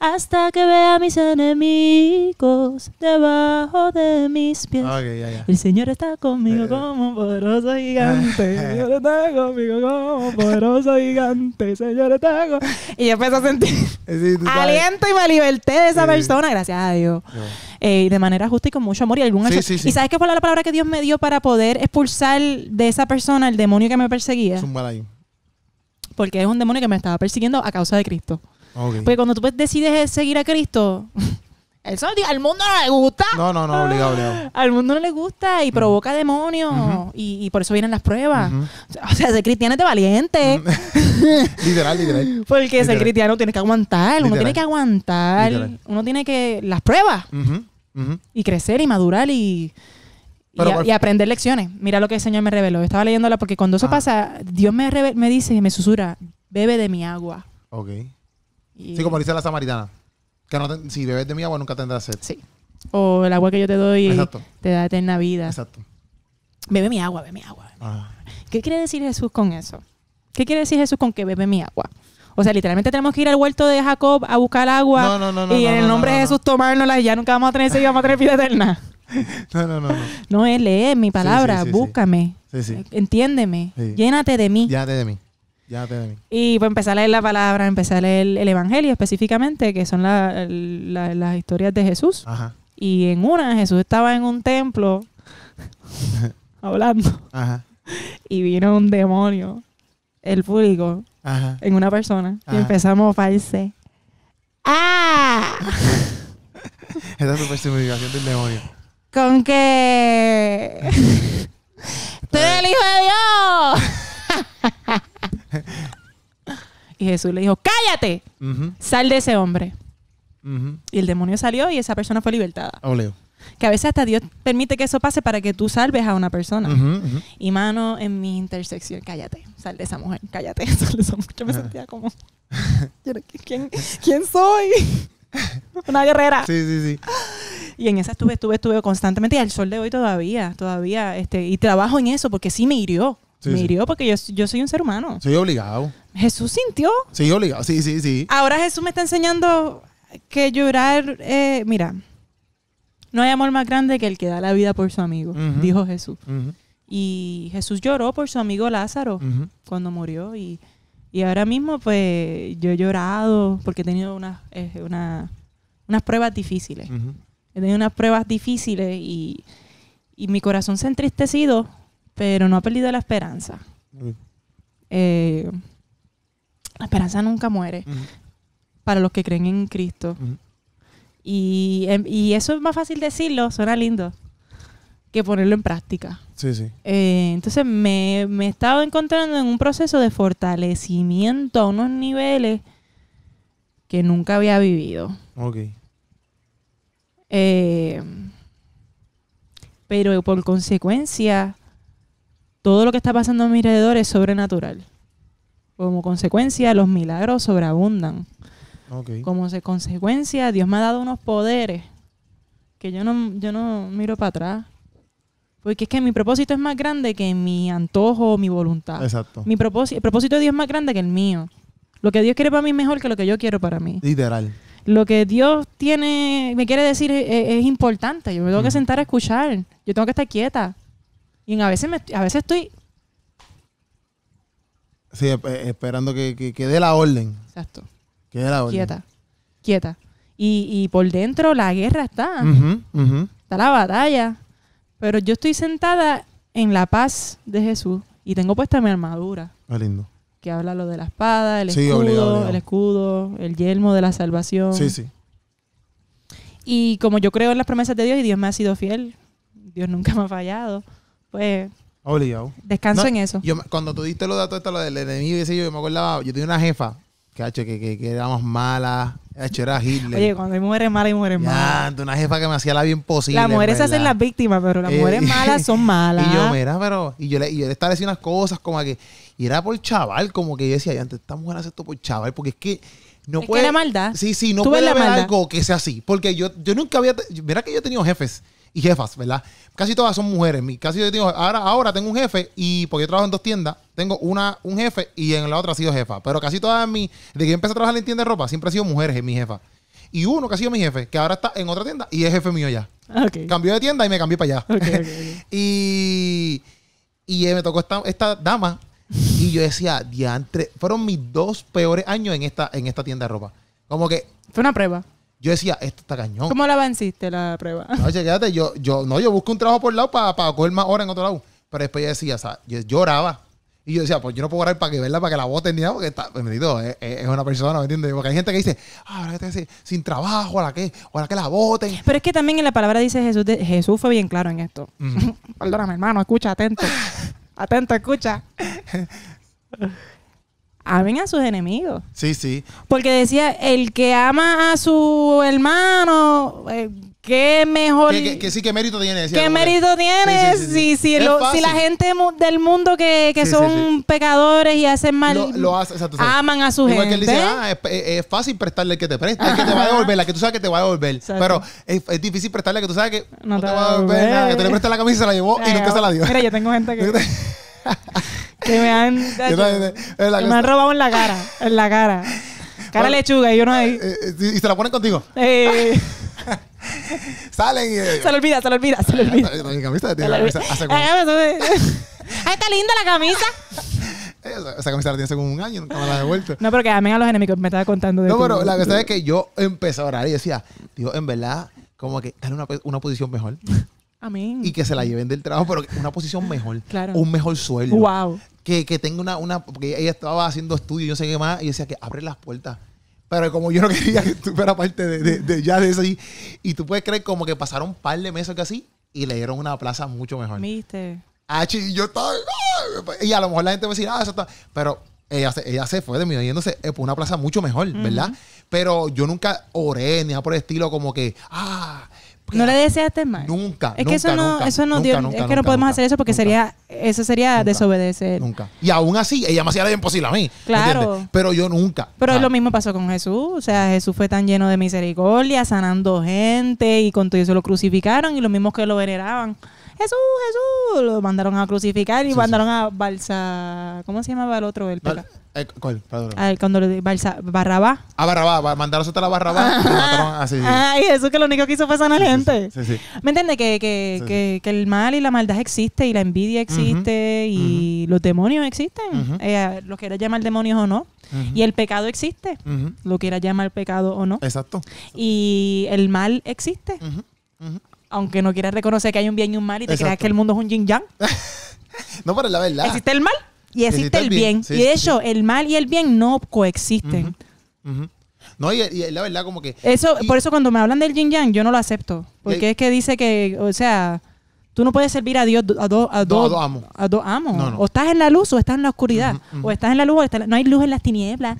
hasta que vea mis enemigos debajo de mis pies. El eh, eh. Señor está conmigo como un poderoso gigante. El Señor está conmigo como un poderoso gigante. El Señor está conmigo. Y yo empecé a sentir aliento y me liberté de esa persona, gracias a Dios. Eh, de manera justa y con mucho amor y algún ¿Y sabes qué fue la palabra que Dios me dio para poder expulsar de esa persona el demonio que me perseguía? Es un Porque es un demonio que me estaba persiguiendo a causa de Cristo. Porque cuando tú decides seguir a Cristo, al mundo no le gusta. No, no, no, obligado, Al mundo no le gusta y provoca demonios. y, por eso vienen las pruebas. O sea, ser cristiano es de valiente. literal, literal. Porque ser cristiano tiene que aguantar. Uno tiene que aguantar. Uno tiene que. Las pruebas. Y crecer y madurar y. Y, aprender lecciones. Mira lo que el Señor me reveló. Estaba leyéndola porque cuando eso pasa, Dios me, me dice y me susura bebe de mi agua. Okay. Sí, como dice la samaritana. Que si bebes de mi agua nunca tendrás sed. Sí. O el agua que yo te doy te da eterna vida. Exacto. Bebe mi agua, bebe mi agua. Ah. ¿Qué quiere decir Jesús con eso? ¿Qué quiere decir Jesús con que bebe mi agua? O sea, literalmente tenemos que ir al huerto de Jacob a buscar agua y en el nombre de Jesús tomárnosla y ya nunca vamos a tener sed y vamos a tener vida eterna. No, no, no. No, es leer mi palabra, búscame, entiéndeme, llénate de mí. Llénate de mí. Ya te Y pues empecé a leer la palabra, empecé a leer el Evangelio específicamente, que son las historias de Jesús. Ajá. Y en una, Jesús estaba en un templo hablando. Ajá. Y vino un demonio, el público, en una persona. Y empezamos a mofarse. ¡Ah! Esa personificación del demonio. Con que. ¡Tú eres el hijo de Dios! y Jesús le dijo, cállate, sal de ese hombre. Y el demonio salió y esa persona fue libertada. Oh, que a veces hasta Dios permite que eso pase para que tú salves a una persona. y mano, en mi intersección, cállate, sal de esa mujer, cállate, Yo me sentía como, ¿quién, soy? una guerrera. Y en esa estuve, estuve, estuve constantemente y al sol de hoy todavía, todavía, este, y trabajo en eso porque sí me hirió me hirió porque yo, soy un ser humano. Soy obligado. Jesús sintió. Sí, obligado. Sí, sí, sí. Ahora Jesús me está enseñando que llorar. Eh, mira, no hay amor más grande que el que da la vida por su amigo, dijo Jesús. Y Jesús lloró por su amigo Lázaro cuando murió. Y, ahora mismo, pues, yo he llorado porque he tenido unas, eh, unas pruebas difíciles. He tenido unas pruebas difíciles y, y mi corazón se ha entristecido pero no ha perdido la esperanza. Eh, la esperanza nunca muere para los que creen en Cristo. Em, y, eso es más fácil decirlo, suena lindo, que ponerlo en práctica. Sí, sí. Eh, entonces me, me, he estado encontrando en un proceso de fortalecimiento a unos niveles que nunca había vivido. Ok. Eh, pero por consecuencia, todo lo que está pasando a mi alrededor es sobrenatural. Como consecuencia, los milagros sobreabundan. Como consecuencia, Dios me ha dado unos poderes que yo no, yo no miro para atrás. Porque es que mi propósito es más grande que mi antojo o mi voluntad. Exacto. Mi propósito, el propósito de Dios es más grande que el mío. Lo que Dios quiere para mí es mejor que lo que yo quiero para mí. Literal. Lo que Dios tiene, me quiere decir es, importante. Yo me tengo que sentar a escuchar. Yo tengo que estar quieta. Y a veces, me, a veces estoy... Eh, esperando que, que, dé la orden. Exacto. Que la orden. Quieta, quieta. Y, y por dentro la guerra está. Está la batalla. Pero yo estoy sentada en la paz de Jesús y tengo puesta mi armadura. qué ah, lindo. Que habla lo de la espada, el escudo, el escudo, el yelmo de la salvación. Sí, sí. Y como yo creo en las promesas de Dios y Dios me ha sido fiel, Dios nunca me ha fallado, pues... Descanso en eso. Yo, cuando tú diste los datos, esto, lo del enemigo y ese, yo, me acordaba, yo tenía una jefa que, que, que, éramos malas. hecho era Hitler. Oye, cuando hay mujeres malas, hay mujeres malas. una jefa que me hacía la bien posible. Las mujeres hacen las víctimas, pero las mujeres eh, malas son malas. Y yo, mira, pero. Y yo le, y yo unas cosas como que. Y era por chaval, como que yo decía, y antes esta mujer hace esto por chaval, porque es que. No puede, la maldad. Sí, sí, no puede haber algo que sea así. Porque yo, yo nunca había. Mira que yo he tenido jefes y jefas, ¿verdad? Casi todas son mujeres. casi yo digo, ahora, ahora tengo un jefe y porque yo trabajo en dos tiendas, tengo una, un jefe y en la otra ha sido jefa. Pero casi todas mis, desde que empecé a trabajar en tienda de ropa, siempre ha sido mujeres mi jefa. Y uno que ha sido mi jefe, que ahora está en otra tienda y es jefe mío ya. Ah, Cambió de tienda y me cambié para allá. y, eh, me tocó esta, dama y yo decía, fueron mis dos peores años en esta, en esta tienda de ropa. Como que... Fue una prueba yo decía, esto está cañón. ¿Cómo la venciste la prueba? Oye, quédate, yo, yo, no, yo busco un trabajo por el lado para, coger más horas en otro lado. Pero después yo decía, o sea, yo lloraba. Y yo decía, pues yo no puedo orar para que verla, para que la voten ni nada, porque está, pues, bendito, es, es una persona, ¿me entiendes? Porque hay gente que dice, ah, ahora que te sin trabajo, ¿O ¿A la que la voten. Pero es que también en la palabra dice Jesús, Jesús fue bien claro en esto. Perdóname, hermano, escucha, atento. atento, escucha. amen a sus enemigos. Sí, sí. Porque decía, el que ama a su hermano, eh, qué mejor. Que, sí, qué mérito tiene. ¿Qué mérito tiene? Sí, sí, si, la gente del mundo que, son pecadores y hacen mal, lo, aman a su Igual él dice, ah, es, fácil prestarle el que te presta, el que te va a devolver, la que tú sabes que te va a devolver. Pero es, difícil prestarle el que tú sabes que no, te, va a devolver, que te le prestas la camisa, se la llevó y nunca se la dio. Mira, yo tengo gente que. que me han, eh, me han robado en la cara, en la cara. Cara lechuga y yo no hay eh, eh, y se la ponen contigo. Salen y. Se lo olvida, se lo olvida, se lo olvida. La camisa Hace ¡Ay, está linda la camisa! Esa, camisa la tiene hace como un año, nunca me la he devuelto. No, pero que amen a los enemigos, me estaba contando de No, pero la verdad es que yo empecé a orar y decía, digo, en verdad, como que dale una, una posición mejor. Amén. Y que se la lleven del trabajo, pero una posición mejor. Claro. Un mejor sueldo. Wow. Que, tenga una, una. Porque ella estaba haciendo estudios, yo sé qué más, y decía que abre las puertas. Pero como yo no quería que estuviera parte de, de, de, ya de eso. Y, y, tú puedes creer como que pasaron un par de meses que así y le dieron una plaza mucho mejor. Viste. Ah, y yo estaba. ¡ah! Y a lo mejor la gente va a decir, ah, eso está. Pero ella se, ella se fue yéndose, eh, por una plaza mucho mejor, ¿verdad? Pero yo nunca oré ni nada por el estilo, como que, ah, no le deseaste mal. Nunca. Es que eso no, eso es que no podemos hacer eso porque sería, eso sería desobedecer. Nunca. Y aún así, ella me hacía la imposible a mí. Claro. Pero yo nunca. Pero lo mismo pasó con Jesús. O sea, Jesús fue tan lleno de misericordia, sanando gente, y con todo eso lo crucificaron, y los mismos que lo veneraban. Jesús, Jesús. Lo mandaron a crucificar y mandaron a Balsa. ¿Cómo se llamaba el otro? El eh, ¿Cuál? Perdón. Ah, cuando le Balsa, Barrabá. Ah, Barrabá. Mandaron a la Barrabá. Ah, así. Ah, sí. Ay, Jesús, que lo único que hizo fue sanar gente. Sí, sí. ¿Me entiendes? Que, que, que, que, el mal y la maldad existe y la envidia existe y los demonios existen. Eh, lo quieras llamar demonios o no. Y el pecado existe. Lo quieras llamar pecado o no. Exacto. Y el mal existe. Ajá, aunque no quieras reconocer que hay un bien y un mal y te creas que el mundo es un yin yang. no, pero la verdad. Existe el mal y existe, el bien. y de hecho, el mal y el bien no coexisten. No, y, la verdad, como que. Eso, por eso cuando me hablan del yin yang, yo no lo acepto. Porque es que dice que, o sea, tú no puedes servir a Dios a dos a dos amos. A dos amos. O estás en la luz o estás en la oscuridad. o estás en la luz o estás, no hay luz en las tinieblas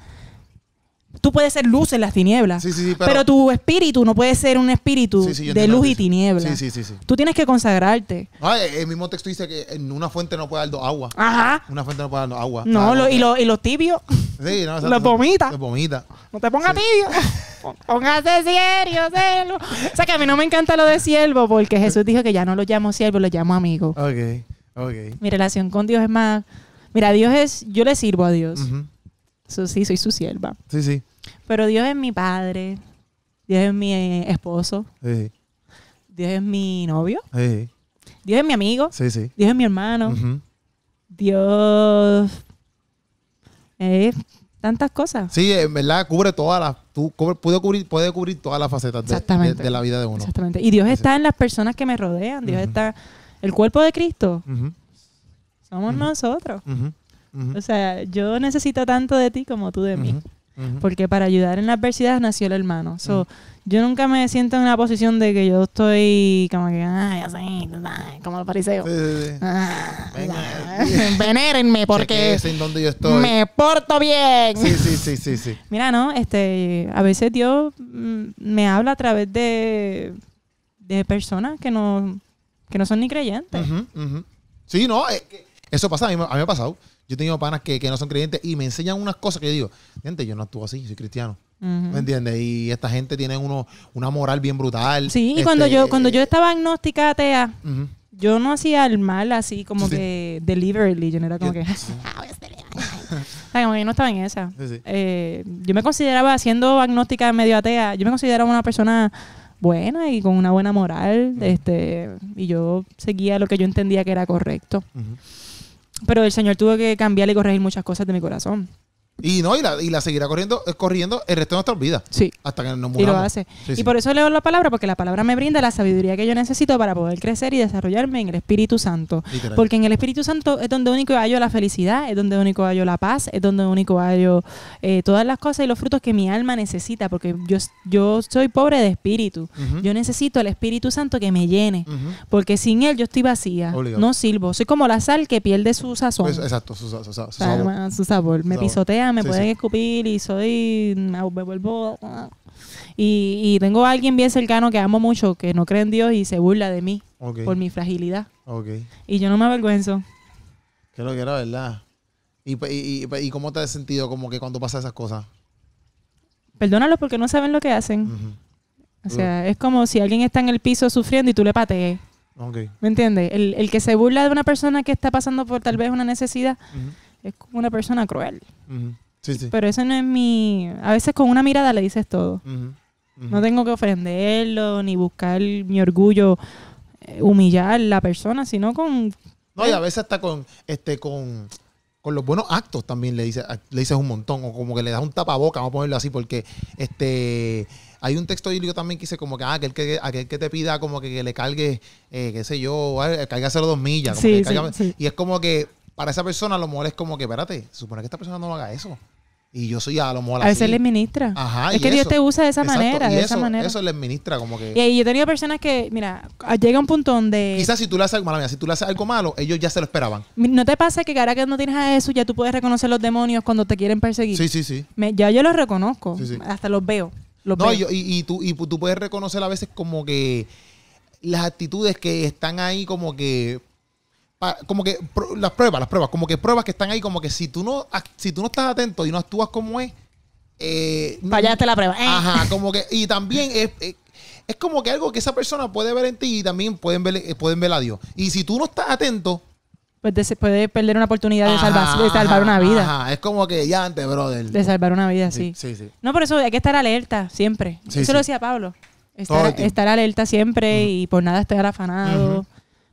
tú puedes ser luz en las tinieblas, pero... tu espíritu no puede ser un espíritu de luz y tinieblas. Tú tienes que consagrarte. Ah, eh, el mismo texto dice que en una fuente no puede dar dos aguas. Ajá. Una fuente no puede dar dos No, y, lo, y, los tibios. Sí, no, los vomita. Los vomita. No te pongas tibio. Póngase serio, siervo. O sea que a mí no me encanta lo de siervo porque Jesús dijo que ya no lo llamo siervo, lo llamo amigo. Ok, ok. Mi relación con Dios es más... Mira, Dios es... Yo le sirvo a Dios. sí, soy su sierva. Sí, sí. Pero Dios es mi padre, Dios es mi eh, esposo, Dios es mi novio, Dios es mi amigo, Dios es mi hermano, Dios es tantas cosas. Sí, eh, en verdad cubre todas las, tú puede cubrir, puede cubrir todas las facetas de, la vida de uno. Exactamente. Y Dios está en las personas que me rodean, Dios está, el cuerpo de Cristo, somos nosotros. O sea, yo necesito tanto de ti como tú de mí porque para ayudar en la adversidad nació el hermano. Yo nunca me siento en una posición de que yo estoy como que, ay, ah, así, como el fariseo. Venérenme porque donde me porto bien. Sí, sí, sí, sí, sí. Mira, ¿no? Este, a veces Dios mm, me habla a través de, personas que no, no son ni creyentes. Sí, no, eso pasa, a a mí me ha pasado. Yo he tenido panas que, no son creyentes y me enseñan unas cosas que yo digo, gente, yo no actúo así, soy cristiano. ¿Me entiendes? Y esta gente tiene uno, una moral bien brutal. Sí, y cuando este, yo, eh, cuando yo estaba agnóstica atea, yo no hacía el mal así como que deliberately. Yo no era como que. no estaba en esa. Eh, yo me consideraba, siendo agnóstica medio atea, yo me consideraba una persona buena y con una buena moral. este Y yo seguía lo que yo entendía que era correcto. Pero el Señor tuvo que cambiar y corregir muchas cosas de mi corazón. Y no, y la, y la seguirá corriendo, eh, corriendo el resto de nuestras vidas. Sí. Hasta que nos muera Y lo hace. y por eso leo la palabra, porque la palabra me brinda la sabiduría que yo necesito para poder crecer y desarrollarme en el Espíritu Santo. Porque en el Espíritu Santo es donde único hallo la felicidad, es donde único hallo la paz, es donde único hallo eh, todas las cosas y los frutos que mi alma necesita, porque yo, yo soy pobre de espíritu. Yo necesito el Espíritu Santo que me llene, porque sin él yo estoy vacía. No sirvo. Soy como la sal que pierde su sazón. Pues, exacto, sabor. Su sabor. Me pisotea me pueden escupir y soy. Me vuelvo. Ah. Y, y, tengo a alguien bien cercano que amo mucho, que no cree en Dios y se burla de mí por mi fragilidad. Y yo no me avergüenzo. creo que era verdad. ¿Y, y, cómo te has sentido como que cuando pasa esas cosas? Perdónalos porque no saben lo que hacen. O sea, es como si alguien está en el piso sufriendo y tú le patees. ¿Me entiendes? El, que se burla de una persona que está pasando por tal vez una necesidad es como una persona cruel. Pero eso no es mi... A veces con una mirada le dices todo. No tengo que ofenderlo, ni buscar mi orgullo, eh, humillar la persona, sino con... No, y a veces hasta con, este, con, los buenos actos también le dices, le dices un montón, o como que le das un tapaboca, vamos a ponerlo así, porque este hay un texto bíblico también que dice como que ah, aquel que aquel que te pida como que, le cargue, eh, qué sé yo, hacer dos millas. sí, Y es como que para esa persona a lo mejor es como que, espérate, supone que esta persona no haga eso. Y yo soy a lo mejor A veces le ministra. Ajá. Es que Dios te usa de esa manera, de esa manera. Eso le ministra como que. Y, yo he tenido personas que, mira, ah, llega un punto donde. Quizás si tú le haces algo malo, si tú le haces algo malo, ellos ya se lo esperaban. ¿No te pasa que cara que no tienes a eso, ya tú puedes reconocer los demonios cuando te quieren perseguir? Sí, sí, sí. ya yo los reconozco. Hasta los veo. no, y, y, tú, y tú puedes reconocer a veces como que las actitudes que están ahí como que como que las pruebas, las pruebas, como que pruebas que están ahí, como que si tú no, si tú no estás atento y no actúas como es, eh, fallaste la prueba. ¿eh? Ajá, como que, y también eh, es, como que algo que esa persona puede ver en ti y también pueden ver, eh, pueden ver a Dios. Y si tú no estás atento, pues puede perder una oportunidad de, salvar, una vida. Ajá, es como que ya antes, brother. De salvar una vida, sí. sí. No, por eso hay que estar alerta siempre. eso lo decía Pablo. Estar, alerta siempre y por nada estar afanado.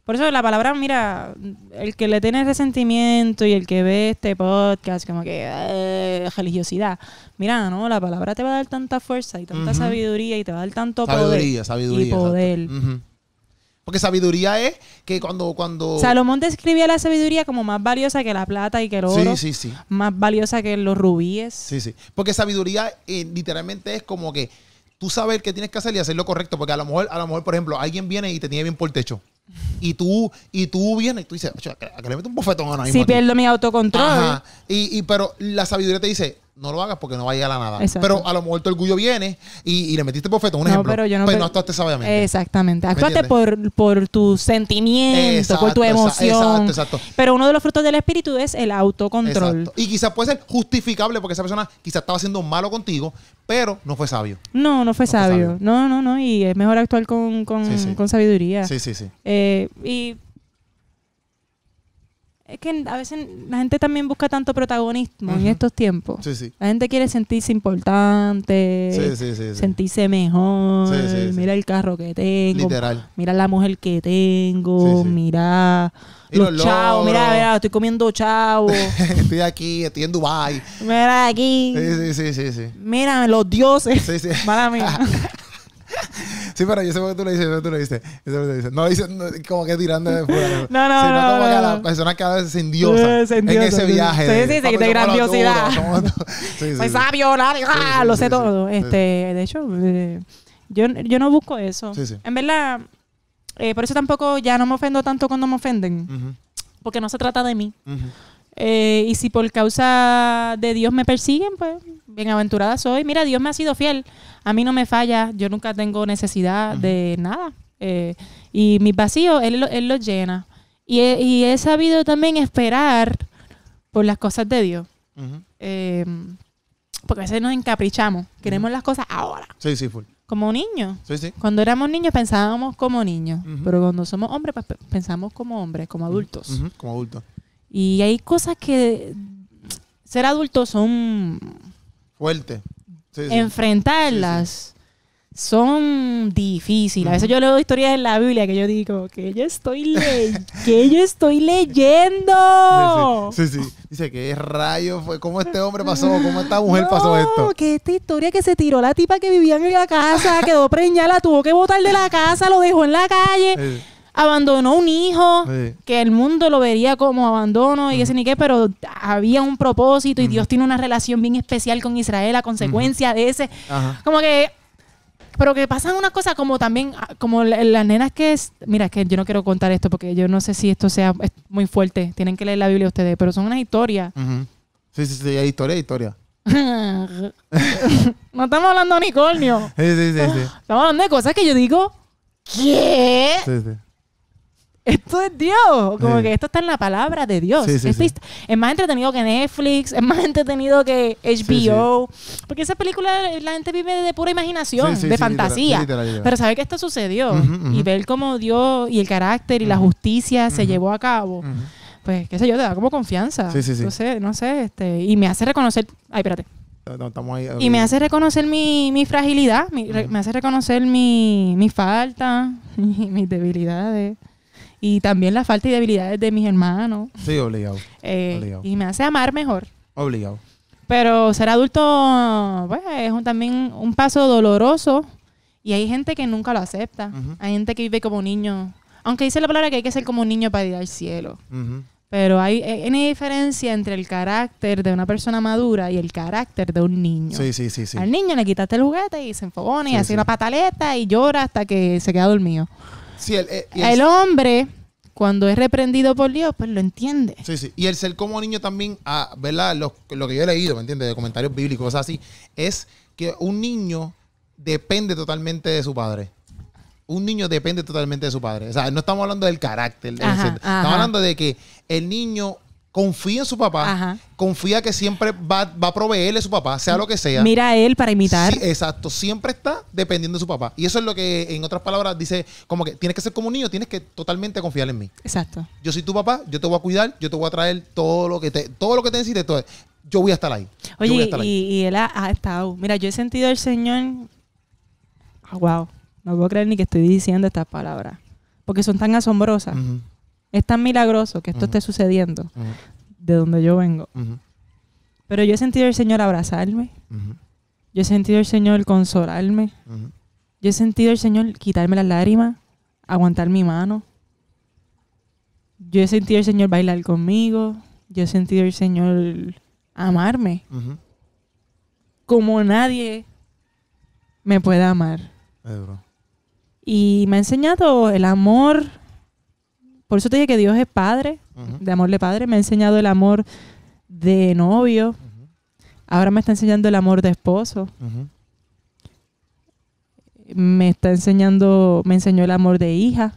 Por eso la palabra, mira, el que le tiene resentimiento y el que ve este podcast como que eh, religiosidad, mira, no, la palabra te va a dar tanta fuerza y tanta sabiduría y te va a dar tanto poder. Sabiduría, y Porque sabiduría es que cuando, cuando... Salomón describía la sabiduría como más valiosa que la plata y que el oro. Sí, sí, sí. Más valiosa que los rubíes. Sí, sí. Porque sabiduría eh, literalmente es como que tú sabes qué tienes que hacer y hacer lo correcto. Porque a lo mejor, a lo mejor, por ejemplo, alguien viene y te tiene bien por el techo. Y tú, y tú vienes y tú dices, ¿a que le meto un bofetón a Si pierdo mi autocontrol. Ajá. Y, y, pero la sabiduría te dice, no lo hagas porque no va a llegar a nada. Pero a lo mejor tu orgullo viene y, le metiste bofetón, un ejemplo. Pero, pues no, actuaste sabiamente. Exactamente. Actuaste por, por tu sentimiento, por tu emoción. Exacto, exacto. Pero uno de los frutos del espíritu es el autocontrol. Y quizás puede ser justificable porque esa persona quizás estaba haciendo malo contigo, pero no fue sabio. No, no fue, sabio. No, no, no. Y es mejor actuar con, sabiduría. Sí, sí, sí. Eh, y es que a veces la gente también busca tanto protagonismo en estos tiempos. Sí, sí. La gente quiere sentirse importante, sí, sí, sí. sentirse mejor. Mira el carro que tengo. Literal. Mira la mujer que tengo. Mira los, chavos. Mira, mira, estoy comiendo chavo. estoy aquí, estoy en Dubai. Mira aquí. Sí, sí, sí, sí. Mira, los dioses. Sí, sí. mía. Sí, pero yo sé por qué tú le dices, yo sé tú le dices. Yo por tú le dices. No dices como que tirando de fuera. no, no, no, como no, que la veces cada vez se en ese viaje. Sí, sí, de, sí, de grandiosidad. Soy sabio, lo sé todo. este, De hecho, eh, yo, no busco eso. En verdad, eh, por eso tampoco ya no me ofendo tanto cuando me ofenden. Porque no se trata de mí. Eh, y si por causa de Dios me persiguen, pues bienaventurada soy. Mira, Dios me ha sido fiel. A mí no me falla. Yo nunca tengo necesidad de nada. Eh, y mis vacíos, Él, él los llena. Eh, y he, sabido también esperar por las cosas de Dios. porque a veces nos encaprichamos. Queremos las cosas ahora. Sí, sí, full. Como niños. Sí, Cuando éramos niños pensábamos como niños. Pero cuando somos hombres, pues, pensamos como hombres, como adultos. Como adultos. Y hay cosas que ser adulto son... Fuerte. enfrentarlas. son difíciles. A veces yo leo historias en la Biblia que yo digo, que yo estoy, que yo estoy leyendo. Sí sí, Dice, que rayo fue? ¿Cómo este hombre pasó? ¿Cómo esta mujer pasó esto? que esta historia que se tiró la tipa que vivía en la casa, quedó preñada, tuvo que botar de la casa, lo dejó en la calle. Sí abandonó un hijo, que el mundo lo vería como abandono y ese ni qué, pero había un propósito y Dios tiene una relación bien especial con Israel a consecuencia de ese. Como que pero que pasan unas cosas como también, ah, como las nenas que es, mira, es que yo no quiero contar esto porque yo no sé si esto sea muy fuerte, tienen que leer la Biblia ustedes, pero son unas historias. Sí, sí, sí, hay historia, historia. no estamos hablando de unicornio. Sí, sí, sí, sí, Estamos hablando de cosas que yo digo, ¿qué? Sí, sí esto es Dios. Como que esto está en la palabra de Dios. es más entretenido que Netflix, es más entretenido que HBO. Porque esa película la gente vive de pura imaginación, de fantasía. Pero saber que esto sucedió y ver cómo Dios y el carácter y la justicia se llevó a cabo. Pues, qué sé yo, te da como confianza. Sí, sí, sí. sé, no sé, este, y me hace reconocer. Ay, espérate. y me hace reconocer mi, mi fragilidad, me hace reconocer mi, mi falta, mis debilidades y también la falta y habilidades de mis hermanos. Sí, eh, obligado. Y me hace amar mejor. Obligado. Pero ser adulto, pues, es también un paso doloroso y hay gente que nunca lo acepta. Hay gente que vive como niño. Aunque dice la palabra que hay que ser como un niño para ir al cielo. Pero hay, eh, una diferencia entre el carácter de una persona madura y el carácter de un niño. Sí, sí, sí. Al niño le quitaste el juguete y se enfogona y hace una pataleta y llora hasta que se queda dormido el, eh, hombre, cuando es reprendido por Dios, pues lo entiende. Sí, sí. Y el ser como niño también, ah, ¿verdad? Lo, que yo he leído, ¿me entiendes? De comentarios bíblicos, cosas así, es que un niño depende totalmente de su padre. Un niño depende totalmente de su padre. O sea, no estamos hablando del carácter. estamos hablando de que el niño confía en su papá, confía que siempre va, a proveerle su papá, sea lo que sea. Mira a él para imitar. exacto, siempre está dependiendo de su papá. Y eso es lo que, en otras palabras, dice, como que tienes que ser como un niño, tienes que totalmente confiar en mí. Exacto. Yo soy tu papá, yo te voy a cuidar, yo te voy a traer todo lo que te, todo lo que te yo voy a estar ahí. Oye, Y, él ha, estado, mira, yo he sentido al Señor, ah, wow, no puedo creer ni que estoy diciendo estas palabras, porque son tan asombrosas. Ajá. Es tan milagroso que esto esté sucediendo de donde yo vengo. Pero yo he sentido al Señor abrazarme. Yo he sentido al Señor consolarme. Yo he sentido al Señor quitarme las lágrimas, aguantar mi mano. Yo he sentido al Señor bailar conmigo. Yo he sentido al Señor amarme. Como nadie me puede amar. y me ha enseñado el amor, por eso te dije que Dios es padre, de amor de padre. Me ha enseñado el amor de novio. Ahora me está enseñando el amor de esposo. Me está enseñando, me enseñó el amor de hija.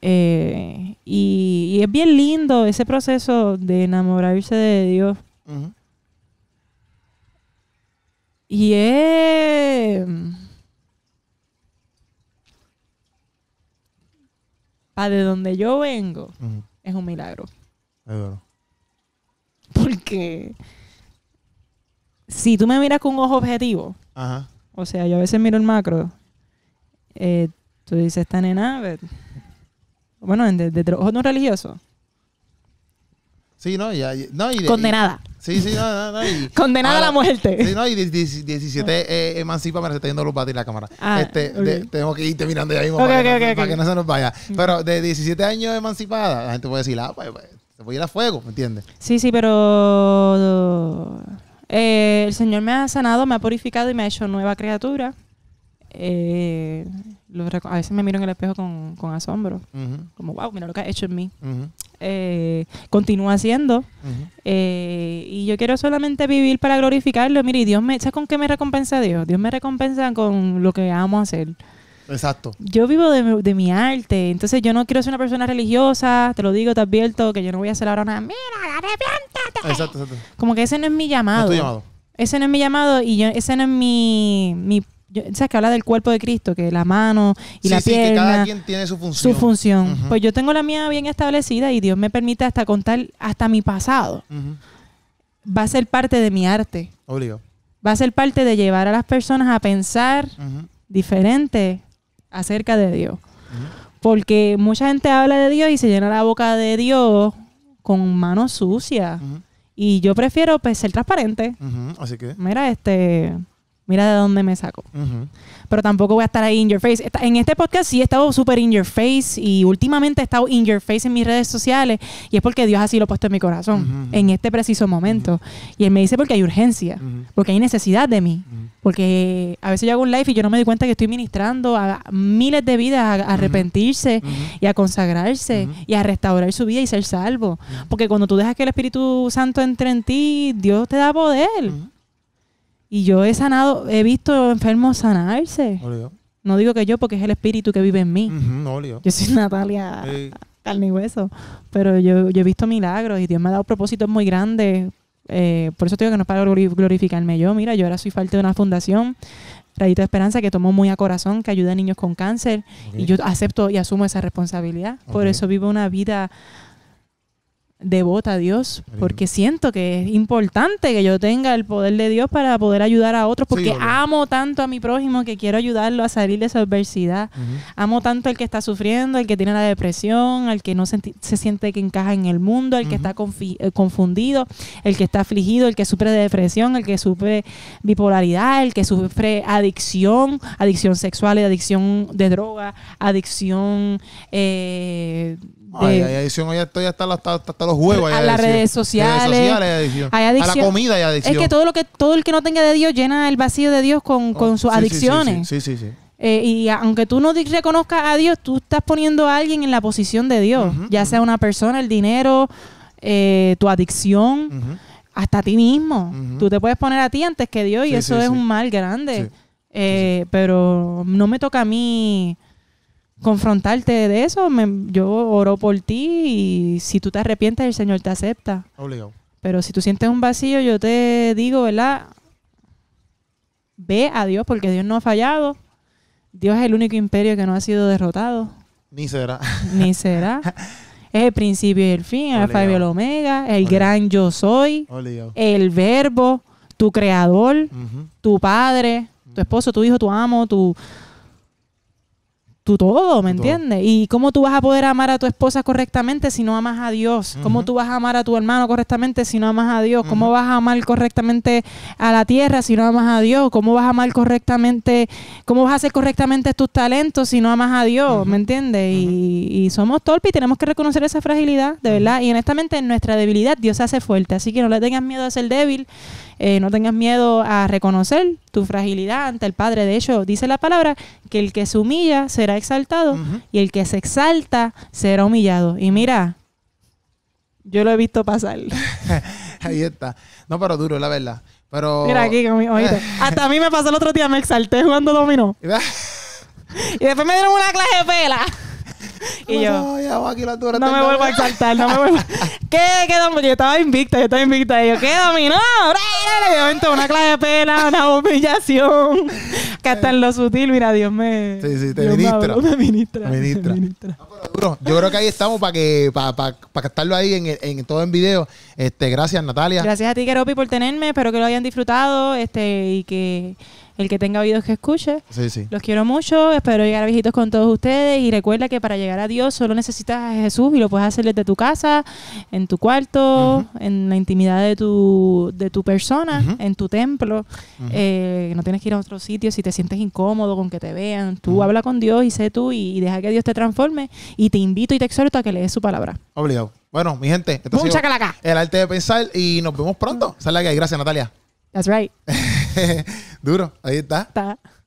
Eh, y, y, es bien lindo ese proceso de enamorarse de Dios. Y es A de donde yo vengo, es un milagro. Es verdad. Porque si tú me miras con un ojo objetivo, o sea, yo a veces miro el macro, eh, tú dices, esta nena, bueno, desde de, ojo no religioso. Sí, no, ya, no, y Condenada. Sí, sí, no, no, Condenada a la muerte. Sí, no, y 17 emancipadas eh, eh, emancipa, me está yendo los bates la cámara. Ah, este, tengo este, que ir terminando ya mismo para, que, para, que, no se nos vaya. Mm. Pero de 17 años emancipada, la gente puede decir, ah, pues, pues se te voy a ir a fuego, ¿me entiendes? Sí, sí, pero eh, el Señor me ha sanado, me ha purificado y me ha hecho nueva criatura. a veces me miro en el espejo con, asombro. Como, wow, mira lo que ha hecho en mí. Eh, continúa haciendo. Eh, y yo quiero solamente vivir para glorificarlo. Mire, Dios me, ¿sabes con qué me recompensa Dios? Dios me recompensa con lo que amo hacer. Exacto. Yo vivo de, mi arte, entonces yo no quiero ser una persona religiosa, te lo digo, te advierto, que yo no voy a hacer ahora nada, mira, arrepiéntate. Exacto, Como que ese no es mi llamado. Ese no es mi llamado y yo, ese no es mi, mi o ¿sabes? Que habla del cuerpo de Cristo, que la mano y la sí, pierna. Que cada quien tiene su función. Su función. Pues yo tengo la mía bien establecida y Dios me permite hasta contar hasta mi pasado. Va a ser parte de mi arte. Obligado. Va a ser parte de llevar a las personas a pensar diferente acerca de Dios. Porque mucha gente habla de Dios y se llena la boca de Dios con manos sucias. Y yo prefiero pues, ser transparente. Así que. Mira, este mira de dónde me saco. Pero tampoco voy a estar ahí in your face. En este podcast sí he estado súper in your face y últimamente he estado in your face en mis redes sociales y es porque Dios así lo ha puesto en mi corazón, en este preciso momento. Y Él me dice porque hay urgencia, porque hay necesidad de mí, porque a veces yo hago un live y yo no me doy cuenta que estoy ministrando a miles de vidas a, a arrepentirse y a consagrarse y a restaurar su vida y ser salvo. Porque cuando tú dejas que el Espíritu Santo entre en ti, Dios te da poder. Y yo he sanado, he visto enfermos sanarse. No digo que yo, porque es el espíritu que vive en mí. yo soy Natalia carne hueso. Pero yo, he visto milagros y Dios me ha dado propósitos muy grandes. Eh, por eso tengo digo que no es para glorificarme yo. Mira, yo ahora soy parte de una fundación, Rayito de Esperanza, que tomo muy a corazón, que ayuda a niños con cáncer. Y yo acepto y asumo esa responsabilidad. Por eso vivo una vida devota a Dios, porque siento que es importante que yo tenga el poder de Dios para poder ayudar a otros, porque amo tanto a mi prójimo que quiero ayudarlo a salir de esa adversidad. Amo tanto al que está sufriendo, al que tiene la depresión, al que no se, siente que encaja en el mundo, al que está eh, confundido, el que está afligido, el que sufre de depresión, el que sufre bipolaridad, el que sufre adicción, adicción sexual, adicción de droga, adicción... Eh, Ah, hay adicción, hoy estoy hasta, los juegos. A las redes sociales. hay adicción. A la comida hay adicción. Es que todo, lo que todo el que no tenga de Dios llena el vacío de Dios con, con oh, sus adicciones. sí, sí. sí. Eh, y aunque tú no reconozcas a Dios, tú estás poniendo a alguien en la posición de Dios, ya sea una persona, el dinero, eh, tu adicción, hasta a ti mismo. Tú te puedes poner a ti antes que Dios y eso es un mal grande. Eh, pero no me toca a mí confrontarte de eso. yo oro por ti y si tú te arrepientes, el Señor te acepta. Obligado. Pero si tú sientes un vacío, yo te digo, ¿verdad? Ve a Dios porque Dios no ha fallado. Dios es el único imperio que no ha sido derrotado. Ni será. Ni será. Es el principio y el fin, el alfa y el omega, el gran yo soy, el verbo, tu creador, tu padre, tu esposo, tu hijo, tu amo, tu, todo, ¿me entiendes? Y cómo tú vas a poder amar a tu esposa correctamente si no amas a Dios. ¿Cómo tú vas a amar a tu hermano correctamente si no amas a Dios? ¿Cómo vas a amar correctamente a la tierra si no amas a Dios? ¿Cómo vas a amar correctamente, cómo vas a hacer correctamente tus talentos si no amas a Dios? ¿Me entiendes? Y, y, somos torpes y tenemos que reconocer esa fragilidad, de verdad. Y honestamente en nuestra debilidad Dios se hace fuerte. Así que no le tengas miedo a ser débil. Eh, no tengas miedo a reconocer tu fragilidad ante el Padre. De hecho, dice la palabra que el que se humilla será exaltado y el que se exalta será humillado. Y mira, yo lo he visto pasar. Ahí está. No, pero duro, la verdad. Pero... Mira aquí con Hasta a mí me pasó el otro día, me exalté jugando dominó. y después me dieron una clase de pela y yo, no me vuelvo a saltar, no me vuelvo. ¿Qué? yo estaba invicta, yo estaba invicta. Y yo, ¿qué dominó? Y de una clase de pena, una humillación. Que hasta en lo sutil, mira, Dios me. Sí, sí, te ministro ministra. Me, ministra. ministra. Yo creo que ahí estamos para que para para para captarlo ahí en, en, todo en video. Este, gracias, Natalia. Gracias a ti, Keropi, por tenerme. Espero que lo hayan disfrutado este y que el que tenga oídos que escuche. Sí, sí. Los quiero mucho. Espero llegar a viejitos con todos ustedes. Y recuerda que para llegar a Dios solo necesitas a Jesús y lo puedes hacer desde tu casa, en tu cuarto, en la intimidad de tu, de tu persona, en tu templo. Eh, no tienes que ir a otro sitio si te sientes incómodo con que te vean. Tú habla con Dios y sé tú y, deja que Dios te transforme. Y te invito y te exhorto a que lees su palabra. Obligado. Bueno, mi gente, esto ha El arte de pensar y nos vemos pronto. Salga que Gracias, Natalia. That's right. Duro, ahí está. Está.